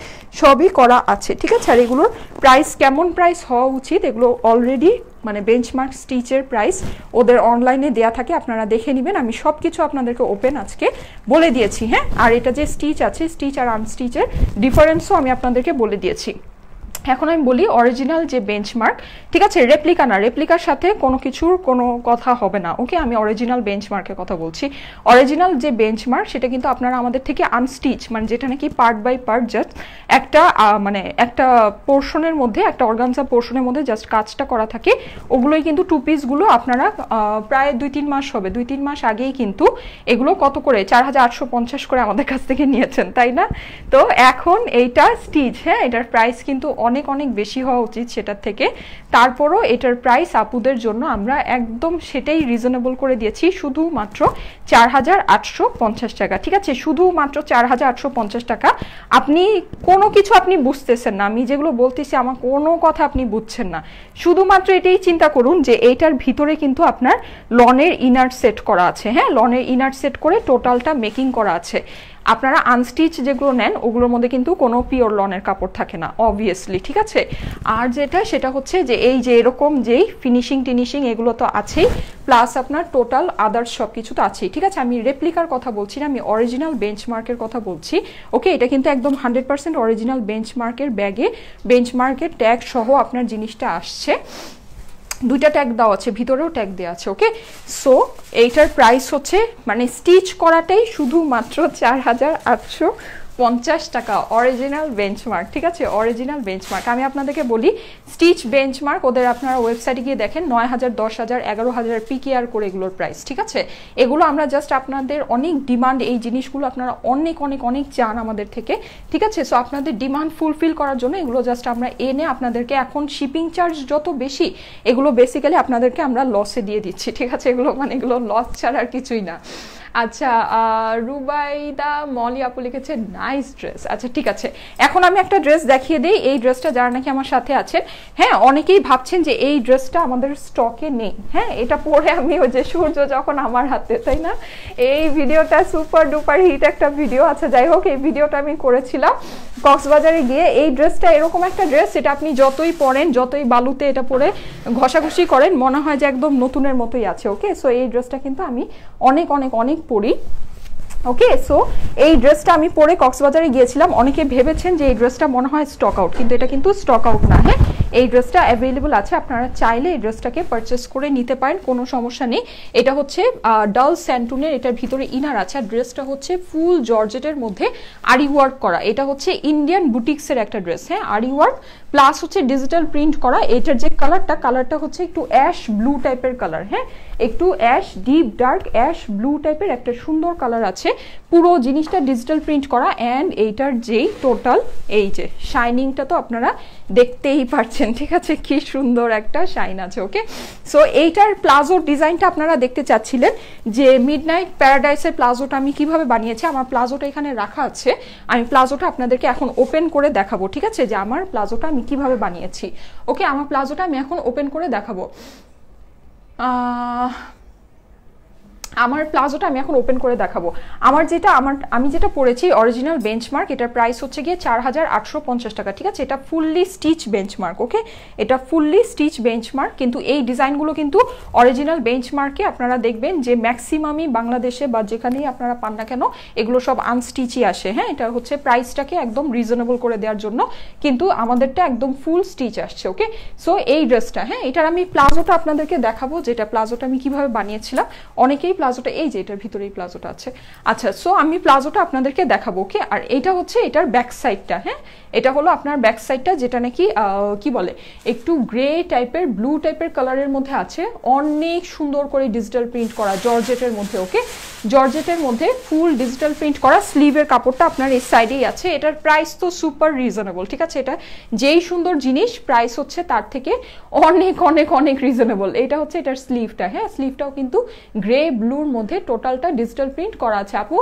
সবই করা আছে ঠিক আছে আর এগুলোর প্রাইস কেমন প্রাইস হওয়া উচিত এগুলো অলরেডি মানে বেঞ্চমার্ক স্টিচের প্রাইস ওদের অনলাইনে দেয়া থাকে আপনারা দেখে নেবেন আমি সব কিছু আপনাদেরকে ওপেন আজকে বলে দিয়েছি হ্যাঁ আর এটা যে স্টিচ আছে স্টিচ আর আনস্টিচের ডিফারেন্সও আমি আপনাদেরকে বলে দিয়েছি এখন আমি বলি অরিজিনাল যে বেঞ্চমার্ক ঠিক আছে রেপ্লিকা না রেপ্লিকার সাথে কোনো কিছুর কোনো কথা হবে না ওকে আমি অরিজিনাল বেঞ্চমার্কের কথা বলছি অরিজিনাল যে বেঞ্চমার্ক সেটা কিন্তু আপনারা আমাদের থেকে আনস্টিচ মানে যেটা নাকি পার্ট বাই পার্ট জাস্ট একটা মানে একটা পোর্শনের মধ্যে একটা অর্গানসা পোর্শনের মধ্যে জাস্ট কাজটা করা থাকে ওগুলোই কিন্তু টু পিসগুলো আপনারা প্রায় দুই তিন মাস হবে দুই তিন মাস আগেই কিন্তু এগুলো কত করে চার হাজার আটশো পঞ্চাশ করে আমাদের কাছ থেকে নিয়েছেন তাই না তো এখন এইটা স্টিচ হ্যাঁ এটার প্রাইস কিন্তু অনেক অনেক অনেক বেশি হওয়া উচিত সেটার থেকে তারপরও এটার প্রাইস আপুদের জন্য আমরা একদম সেটাই রিজনেবল করে দিয়েছি শুধুমাত্র চার হাজার আটশো পঞ্চাশ টাকা ঠিক আছে শুধুমাত্র চার হাজার আটশো পঞ্চাশ টাকা আপনি কোনো কিছু আপনি বুঝতেছেন না আমি যেগুলো বলতেছি আমার কোনো কথা আপনি বুঝছেন না শুধুমাত্র এটাই চিন্তা করুন যে এইটার ভিতরে কিন্তু আপনার লনের ইনার সেট করা আছে হ্যাঁ লনের ইনার সেট করে টোটালটা মেকিং করা আছে আপনারা আনস্টিচ যেগুলো নেন ওগুলোর মধ্যে কিন্তু কোনো পিওর লনের কাপড় থাকে না অবভিয়াসলি ঠিক আছে আর যেটা সেটা হচ্ছে যে এই যে এরকম যেই ফিনিশিং টিনিশিং এগুলো তো আছেই প্লাস আপনার টোটাল আদার্স সব কিছু তো আছেই ঠিক আছে আমি রেপ্লিকার কথা বলছি না আমি অরিজিনাল বেঞ্চমার্কের কথা বলছি ওকে এটা কিন্তু একদম হান্ড্রেড পার্সেন্ট অরিজিনাল বেঞ্চমার্কের ব্যাগে বেঞ্চমার্কের ট্যাগ সহ আপনার জিনিসটা আসছে দুইটা ট্যাগ দেওয়া আছে ভিতরেও ট্যাগ দেওয়া আছে ওকে সো এইটার প্রাইস হচ্ছে মানে স্টিচ করাটাই শুধুমাত্র চার হাজার আটশো পঞ্চাশ টাকা অরিজিনাল বেঞ্চমার্ক ঠিক আছে অরিজিনাল বেঞ্চমার্ক আমি আপনাদেরকে বলি স্টিচ বেঞ্চমার্ক ওদের আপনারা ওয়েবসাইটে গিয়ে দেখেন নয় হাজার দশ হাজার এগারো হাজার পিকেআর করে এগুলোর প্রাইস ঠিক আছে এগুলো আমরা জাস্ট আপনাদের অনেক ডিমান্ড এই জিনিসগুলো আপনারা অনেক অনেক অনেক চান আমাদের থেকে ঠিক আছে সো আপনাদের ডিমান্ড ফুলফিল করার জন্য এগুলো জাস্ট আমরা এনে আপনাদেরকে এখন শিপিং চার্জ যত বেশি এগুলো বেসিক্যালি আপনাদেরকে আমরা লসে দিয়ে দিচ্ছি ঠিক আছে এগুলো মানে এগুলো লস ছাড়া আর কিছুই না আচ্ছা রুবাইদা মলি আপু লিখেছে নাইস ড্রেস আচ্ছা ঠিক আছে এখন আমি একটা ড্রেস দেখিয়ে দিই এই ড্রেসটা যারা নাকি আমার সাথে আছে হ্যাঁ অনেকেই ভাবছেন যে এই ড্রেসটা আমাদের স্টকে নেই হ্যাঁ এটা পরে আমি ওই যে সূর্য যখন আমার হাতে তাই না এই ভিডিওটা সুপার ডুপার হিট একটা ভিডিও আচ্ছা যাই হোক এই ভিডিওটা আমি করেছিলাম কক্সবাজারে গিয়ে এই ড্রেসটা এরকম একটা ড্রেস এটা আপনি যতই পরেন যতই বালুতে এটা পরে ঘষাঘষি করেন মনে হয় যে একদম নতুনের মতোই আছে ওকে সো এই ড্রেসটা কিন্তু আমি অনেক অনেক অনেক পরি ওকে সো এই ড্রেসটা আমি পরে কক্সবাজারে গিয়েছিলাম অনেকে ভেবেছেন যে এই ড্রেসটা মনে হয় স্টক আউট কিন্তু এটা কিন্তু স্টক আউট না হ্যাঁ এই ড্রেসটা অ্যাভেলেবল আছে আপনারা চাইলে এই ড্রেসটাকে পারচেস করে নিতে পারেন কোনো সমস্যা নেই এটা হচ্ছে ডাল স্যান্টুনের এটার ভিতরে ইনার আছে আর ড্রেসটা হচ্ছে ফুল জর্জেটের মধ্যে আরি ওয়ার্ক করা এটা হচ্ছে ইন্ডিয়ান বুটিক্সের একটা ড্রেস হ্যাঁ আরি ওয়ার্ক প্লাস হচ্ছে ডিজিটাল প্রিন্ট করা এটার যে কালারটা কালারটা হচ্ছে একটু অ্যাশ ব্লু টাইপের কালার হ্যাঁ একটু ash deep dark ash blue টাইপের একটা সুন্দর কালার আছে পুরো জিনিসটা ডিজিটাল প্রিন্ট করা অ্যান্ড এইটার যেই টোটাল এই যে শাইনিংটা তো আপনারা দেখতেই পারছেন ঠিক আছে কি সুন্দর একটা শাইন আছে ওকে সো এইটার প্লাজোর ডিজাইনটা আপনারা দেখতে চাচ্ছিলেন যে মিডনাইট প্যারাডাইসের প্লাজোটা আমি কিভাবে বানিয়েছি আমার প্লাজোটা এখানে রাখা আছে আমি প্লাজোটা আপনাদেরকে এখন ওপেন করে দেখাবো ঠিক আছে যে আমার প্লাজোটা আমি কিভাবে বানিয়েছি ওকে আমার প্লাজোটা আমি এখন ওপেন করে দেখাবো আমার প্লাজোটা আমি এখন ওপেন করে দেখাবো আমার যেটা আমার আমি যেটা পড়েছি অরিজিনাল বেঞ্চমার্ক এটার প্রাইস হচ্ছে গিয়ে চার হাজার পঞ্চাশ টাকা ঠিক আছে এটা ফুললি স্টিচ বেঞ্চমার্ক ওকে এটা ফুললি স্টিচ বেঞ্চমার্ক কিন্তু এই ডিজাইনগুলো কিন্তু অরিজিনাল বেঞ্চমার্কে আপনারা দেখবেন যে ম্যাক্সিমামই বাংলাদেশে বা যেখানেই আপনারা পান না কেন এগুলো সব আনস্টিচই আসে হ্যাঁ এটা হচ্ছে প্রাইসটাকে একদম রিজনেবল করে দেওয়ার জন্য কিন্তু আমাদেরটা একদম ফুল স্টিচ আসছে ওকে সো এই ড্রেসটা হ্যাঁ এটার আমি প্লাজোটা আপনাদেরকে দেখাবো যেটা প্লাজোটা আমি কিভাবে বানিয়েছিলাম অনেকেই প্লাজোটা এই যে এটার ভিতরে এই প্লাজোটা আছে আচ্ছা সো আমি প্লাজোটা আপনাদেরকে দেখাবো ওকে আর এটা হচ্ছে এটার ব্যাক সাইডটা হ্যাঁ এটা হলো আপনার ব্যাক সাইডটা যেটা নাকি কি বলে একটু গ্রে টাইপের ব্লু টাইপের কালারের মধ্যে আছে অনেক সুন্দর করে ডিজিটাল প্রিন্ট করা জর্জেটের মধ্যে ওকে জর্জেটের মধ্যে ফুল ডিজিটাল প্রিন্ট করা স্লিভের কাপড়টা আপনার এই সাইডেই আছে এটার প্রাইস তো সুপার রিজনেবল ঠিক আছে এটা যেই সুন্দর জিনিস প্রাইস হচ্ছে তার থেকে অনেক অনেক অনেক রিজনেবল এটা হচ্ছে এটার স্লিভটা হ্যাঁ স্লিভটাও কিন্তু গ্রে ব্লু ব্লুর মধ্যে টোটালটা ডিজিটাল প্রিন্ট করা আছে আপু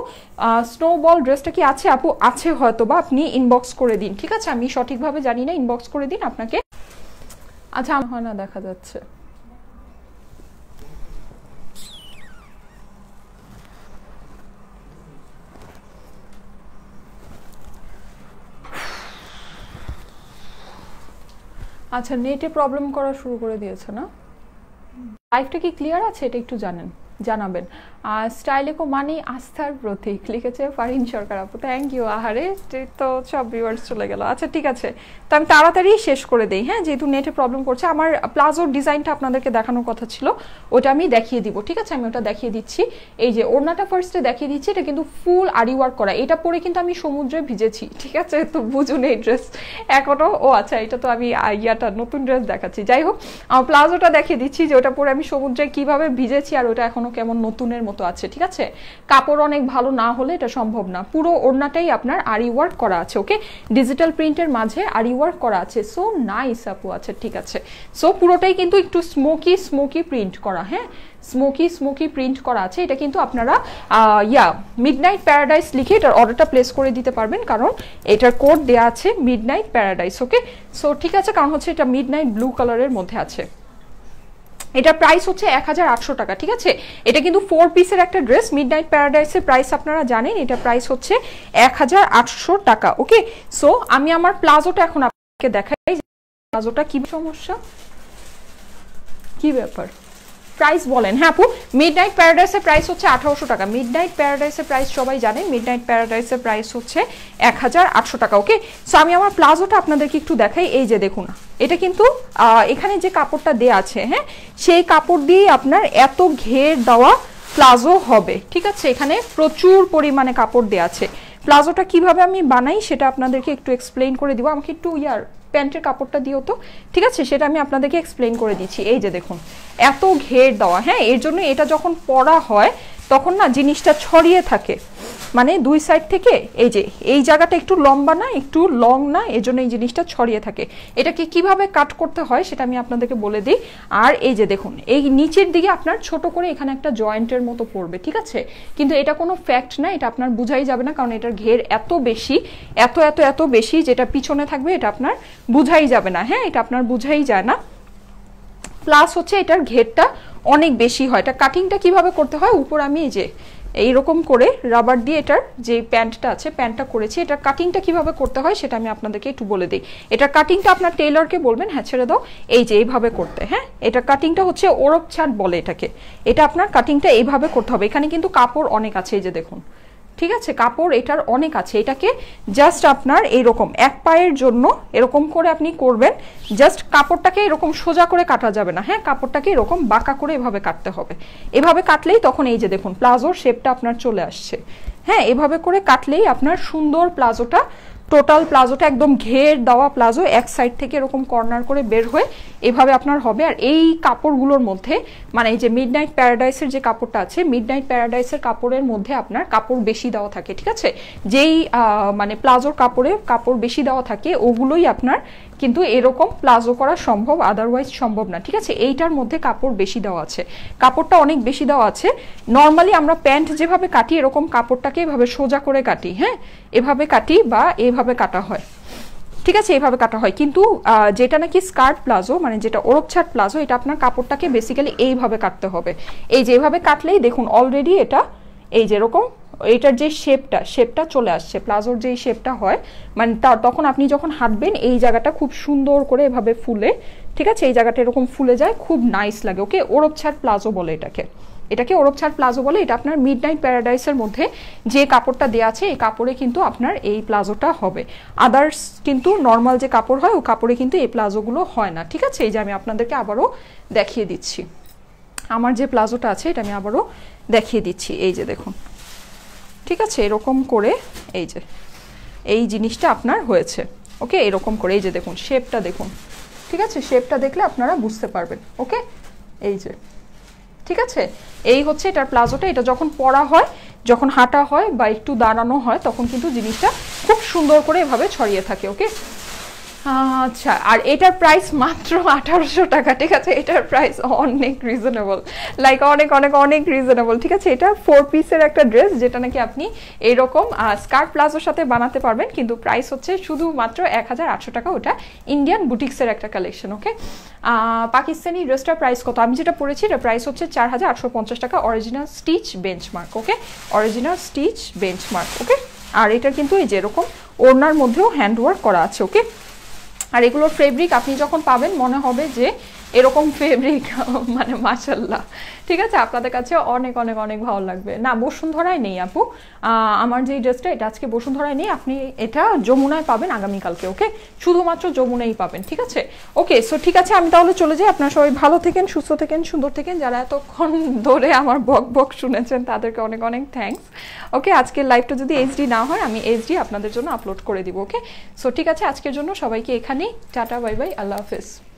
স্নোবল ড্রেসটা কি আছে আপু আছে হয়তো বা আপনি ইনবক্স করে দিন ঠিক আছে আমি সঠিকভাবে জানি না ইনবক্স করে দিন আপনাকে আচ্ছা হয় না দেখা যাচ্ছে আচ্ছা নেটে প্রবলেম করা শুরু করে দিয়েছে না লাইফটা কি ক্লিয়ার আছে এটা একটু জানেন জানাবেন কো মানে আস্থার প্রতীক লিখেছে ফারিন সরকার আপু থ্যাংক ইউ আহারে তো সব ভিউয়ার্স চলে গেল আচ্ছা ঠিক আছে তো আমি তাড়াতাড়ি শেষ করে দিই হ্যাঁ যেহেতু নেটে প্রবলেম করছে আমার প্লাজোর ডিজাইনটা আপনাদেরকে দেখানোর কথা ছিল ওটা আমি দেখিয়ে দিব ঠিক আছে আমি ওটা দেখিয়ে দিচ্ছি এই যে ওড়নাটা ফার্স্টে দেখিয়ে দিচ্ছি এটা কিন্তু ফুল আডি ওয়ার্ক করা এটা পরে কিন্তু আমি সমুদ্রে ভিজেছি ঠিক আছে তো বুঝুন এই ড্রেস এখনো ও আচ্ছা এটা তো আমি ইয়াটা নতুন ড্রেস দেখাচ্ছি যাই হোক প্লাজোটা দেখিয়ে দিচ্ছি যে ওটা পরে আমি সমুদ্রে কিভাবে ভিজেছি আর ওটা এখনও কেমন নতুনের মতো মতো আছে ঠিক আছে কাপড় অনেক ভালো না হলে এটা সম্ভব না পুরো ওড়নাটাই আপনার আরি ওয়ার্ক করা আছে ওকে ডিজিটাল প্রিন্টের মাঝে আরি ওয়ার্ক করা আছে সো নাইস আপু আচ্ছা ঠিক আছে সো পুরোটাই কিন্তু একটু স্মোকি স্মোকি প্রিন্ট করা হ্যাঁ স্মোকি স্মোকি প্রিন্ট করা আছে এটা কিন্তু আপনারা ইয়া মিড নাইট প্যারাডাইস লিখে এটার অর্ডারটা প্লেস করে দিতে পারবেন কারণ এটার কোড দেওয়া আছে midnight paradise okay so ঠিক আছে কারণ হচ্ছে এটা মিড নাইট ব্লু কালারের মধ্যে আছে এটা প্রাইস হচ্ছে এক টাকা ঠিক আছে এটা কিন্তু ফোর পিসের একটা ড্রেস মিড নাইট প্যারাডাইসের প্রাইস আপনারা জানেন এটা প্রাইস হচ্ছে এক টাকা ওকে সো আমি আমার প্লাজোটা এখন আপনাকে দেখাই প্লাজোটা কি সমস্যা কি ব্যাপার প্রাইস বলেন হ্যাঁ আপু মিড নাইট প্যারাডাইসের প্রাইস হচ্ছে আঠারোশো টাকা মিড নাইট প্যারাডাইসের প্রাইস সবাই জানে মিড নাইট প্যারাডাইসের প্রাইস হচ্ছে এক হাজার আটশো টাকা ওকে সো আমি আমার প্লাজোটা আপনাদেরকে একটু দেখাই এই যে দেখুন এটা কিন্তু এখানে যে কাপড়টা দেয়া আছে হ্যাঁ সেই কাপড় দিয়ে আপনার এত ঘের দেওয়া প্লাজো হবে ঠিক আছে এখানে প্রচুর পরিমাণে কাপড় দেয়া আছে প্লাজোটা কিভাবে আমি বানাই সেটা আপনাদেরকে একটু এক্সপ্লেইন করে দিব আমাকে একটু ইয়ার প্যান্টের কাপড়টা দিও তো ঠিক আছে সেটা আমি আপনাদেরকে এক্সপ্লেন করে দিচ্ছি এই যে দেখুন এত ঘের দেওয়া হ্যাঁ এর জন্য এটা যখন পরা হয় তখন না জিনিসটা ছড়িয়ে থাকে মানে দুই সাইড থেকে এই যে এই জায়গাটা একটু লম্বা না একটু লং না এজন্য এই জিনিসটা ছড়িয়ে থাকে এটাকে কিভাবে কাট করতে হয় সেটা আমি আপনাদেরকে বলে দিই আর এই যে দেখুন এই নিচের দিকে আপনার ছোট করে এখানে একটা জয়েন্টের মতো পড়বে ঠিক আছে কিন্তু এটা কোনো ফ্যাক্ট না এটা আপনার বুঝাই যাবে না কারণ এটার ঘের এত বেশি এত এত এত বেশি যেটা পিছনে থাকবে এটা আপনার বুঝাই যাবে না হ্যাঁ এটা আপনার বুঝাই যায় না প্লাস হচ্ছে এটার ঘেরটা অনেক বেশি হয় এটা কাটিংটা কিভাবে করতে হয় উপর আমি এই যে এইরকম করে রাবার দিয়ে এটার যে প্যান্টটা আছে প্যান্টটা করেছি এটার কাটিংটা কিভাবে করতে হয় সেটা আমি আপনাদেরকে একটু বলে দিই এটার কাটিংটা আপনার টেইলরকে বলবেন হ্যাঁ ছেড়ে দাও এই যে এইভাবে করতে হ্যাঁ এটা কাটিংটা হচ্ছে ওরপ ছাট বলে এটাকে এটা আপনার কাটিংটা এইভাবে করতে হবে এখানে কিন্তু কাপড় অনেক আছে এই যে দেখুন ঠিক আছে কাপড় এটার অনেক আছে এটাকে জাস্ট আপনার এইরকম এক পায়ের জন্য এরকম করে আপনি করবেন জাস্ট কাপড়টাকে এরকম সোজা করে কাটা যাবে না হ্যাঁ কাপড়টাকে এরকম বাঁকা করে এভাবে কাটতে হবে এভাবে কাটলেই তখন এই যে দেখুন প্লাজোর শেপটা আপনার চলে আসছে হ্যাঁ এভাবে করে কাটলেই আপনার সুন্দর প্লাজোটা টোটাল প্লাজোটা একদম ঘের দেওয়া প্লাজো এক সাইড থেকে এরকম কর্নার করে বের হয়ে এভাবে আপনার হবে আর এই কাপড়গুলোর মধ্যে মানে এই যে মিড নাইট প্যারাডাইসের যে কাপড়টা আছে মিড নাইট প্যারাডাইসের কাপড়ের মধ্যে আপনার কাপড় বেশি দেওয়া থাকে ঠিক আছে যেই মানে প্লাজোর কাপড়ে কাপড় বেশি দেওয়া থাকে ওগুলোই আপনার কিন্তু এরকম প্লাজো করা সম্ভব আদারওয়াইজ সম্ভব না ঠিক আছে এইটার মধ্যে কাপড় বেশি দেওয়া আছে কাপড়টা অনেক বেশি দেওয়া আছে নর্মালি আমরা প্যান্ট যেভাবে কাটি এরকম কাপড়টাকে এভাবে সোজা করে কাটি হ্যাঁ এভাবে কাটি বা এভাবে কাটা হয় ঠিক আছে এইভাবে কাটা হয় কিন্তু যেটা নাকি স্কার্ট প্লাজো মানে যেটা ওরপছাট প্লাজো এটা আপনার কাপড়টাকে বেসিক্যালি এইভাবে কাটতে হবে এই যে এইভাবে কাটলেই দেখুন অলরেডি এটা এই যেরকম এটার যে শেপটা শেপটা চলে আসছে প্লাজোর যেই শেপটা হয় মানে তার তখন আপনি যখন হাঁটবেন এই জায়গাটা খুব সুন্দর করে এভাবে ফুলে ঠিক আছে এই জায়গাটা এরকম ফুলে যায় খুব নাইস লাগে ওকে ওরবছাড় প্লাজো বলে এটাকে এটাকে ওরবছাড় প্লাজো বলে এটা আপনার মিড নাইট প্যারাডাইসের মধ্যে যে কাপড়টা দেওয়া আছে এই কাপড়ে কিন্তু আপনার এই প্লাজোটা হবে আদার্স কিন্তু নর্মাল যে কাপড় হয় ও কাপড়ে কিন্তু এই প্লাজোগুলো হয় না ঠিক আছে এই যে আমি আপনাদেরকে আবারও দেখিয়ে দিচ্ছি আমার যে প্লাজোটা আছে এটা আমি আবারও দেখিয়ে দিচ্ছি এই যে দেখুন ঠিক আছে এরকম করে এই যে এই জিনিসটা আপনার হয়েছে ওকে এরকম করে এই যে দেখুন শেপটা দেখুন ঠিক আছে শেপটা দেখলে আপনারা বুঝতে পারবেন ওকে এই যে ঠিক আছে এই হচ্ছে এটার প্লাজোটা এটা যখন পরা হয় যখন হাঁটা হয় বা একটু দাঁড়ানো হয় তখন কিন্তু জিনিসটা খুব সুন্দর করে এভাবে ছড়িয়ে থাকে ওকে আচ্ছা আর এটার প্রাইস মাত্র আঠারোশো টাকা ঠিক আছে এটার প্রাইস অনেক রিজনেবল লাইক অনেক অনেক অনেক রিজনেবল ঠিক আছে এটা ফোর পিসের একটা ড্রেস যেটা নাকি আপনি এরকম স্কার্ট প্লাজোর সাথে বানাতে পারবেন কিন্তু প্রাইস হচ্ছে শুধুমাত্র এক হাজার আটশো টাকা ওটা ইন্ডিয়ান বুটিক্সের একটা কালেকশন ওকে পাকিস্তানি ড্রেসটার প্রাইস কত আমি যেটা পড়েছি এটা প্রাইস হচ্ছে চার হাজার আটশো পঞ্চাশ টাকা original stitch benchmark okay original stitch benchmark okay আর এটা কিন্তু এই যেরকম ওড়নার মধ্যেও হ্যান্ডওয়ার্ক করা আছে ওকে আর এগুলোর ফেব্রিক আপনি যখন পাবেন মনে হবে যে এরকম ফেব্রিক মানে মাসাল্লাহ ঠিক আছে আপনাদের কাছে অনেক অনেক অনেক ভালো লাগবে না বসুন্ধরায় নেই আপু আমার যে ড্রেসটা এটা আজকে বসুন্ধরায় নেই আপনি এটা যমুনায় পাবেন আগামীকালকে ওকে শুধুমাত্র যমুনাই পাবেন ঠিক আছে ওকে সো ঠিক আছে আমি তাহলে চলে যাই আপনারা সবাই ভালো থেকেন সুস্থ থেকেন সুন্দর থেকেন যারা এতক্ষণ ধরে আমার বক বক শুনেছেন তাদেরকে অনেক অনেক থ্যাংকস ওকে আজকের লাইভটা যদি এইচডি না হয় আমি এইচডি আপনাদের জন্য আপলোড করে দিব ওকে সো ঠিক আছে আজকের জন্য সবাইকে এখানেই টাটা বাই বাই আল্লাহ হাফেজ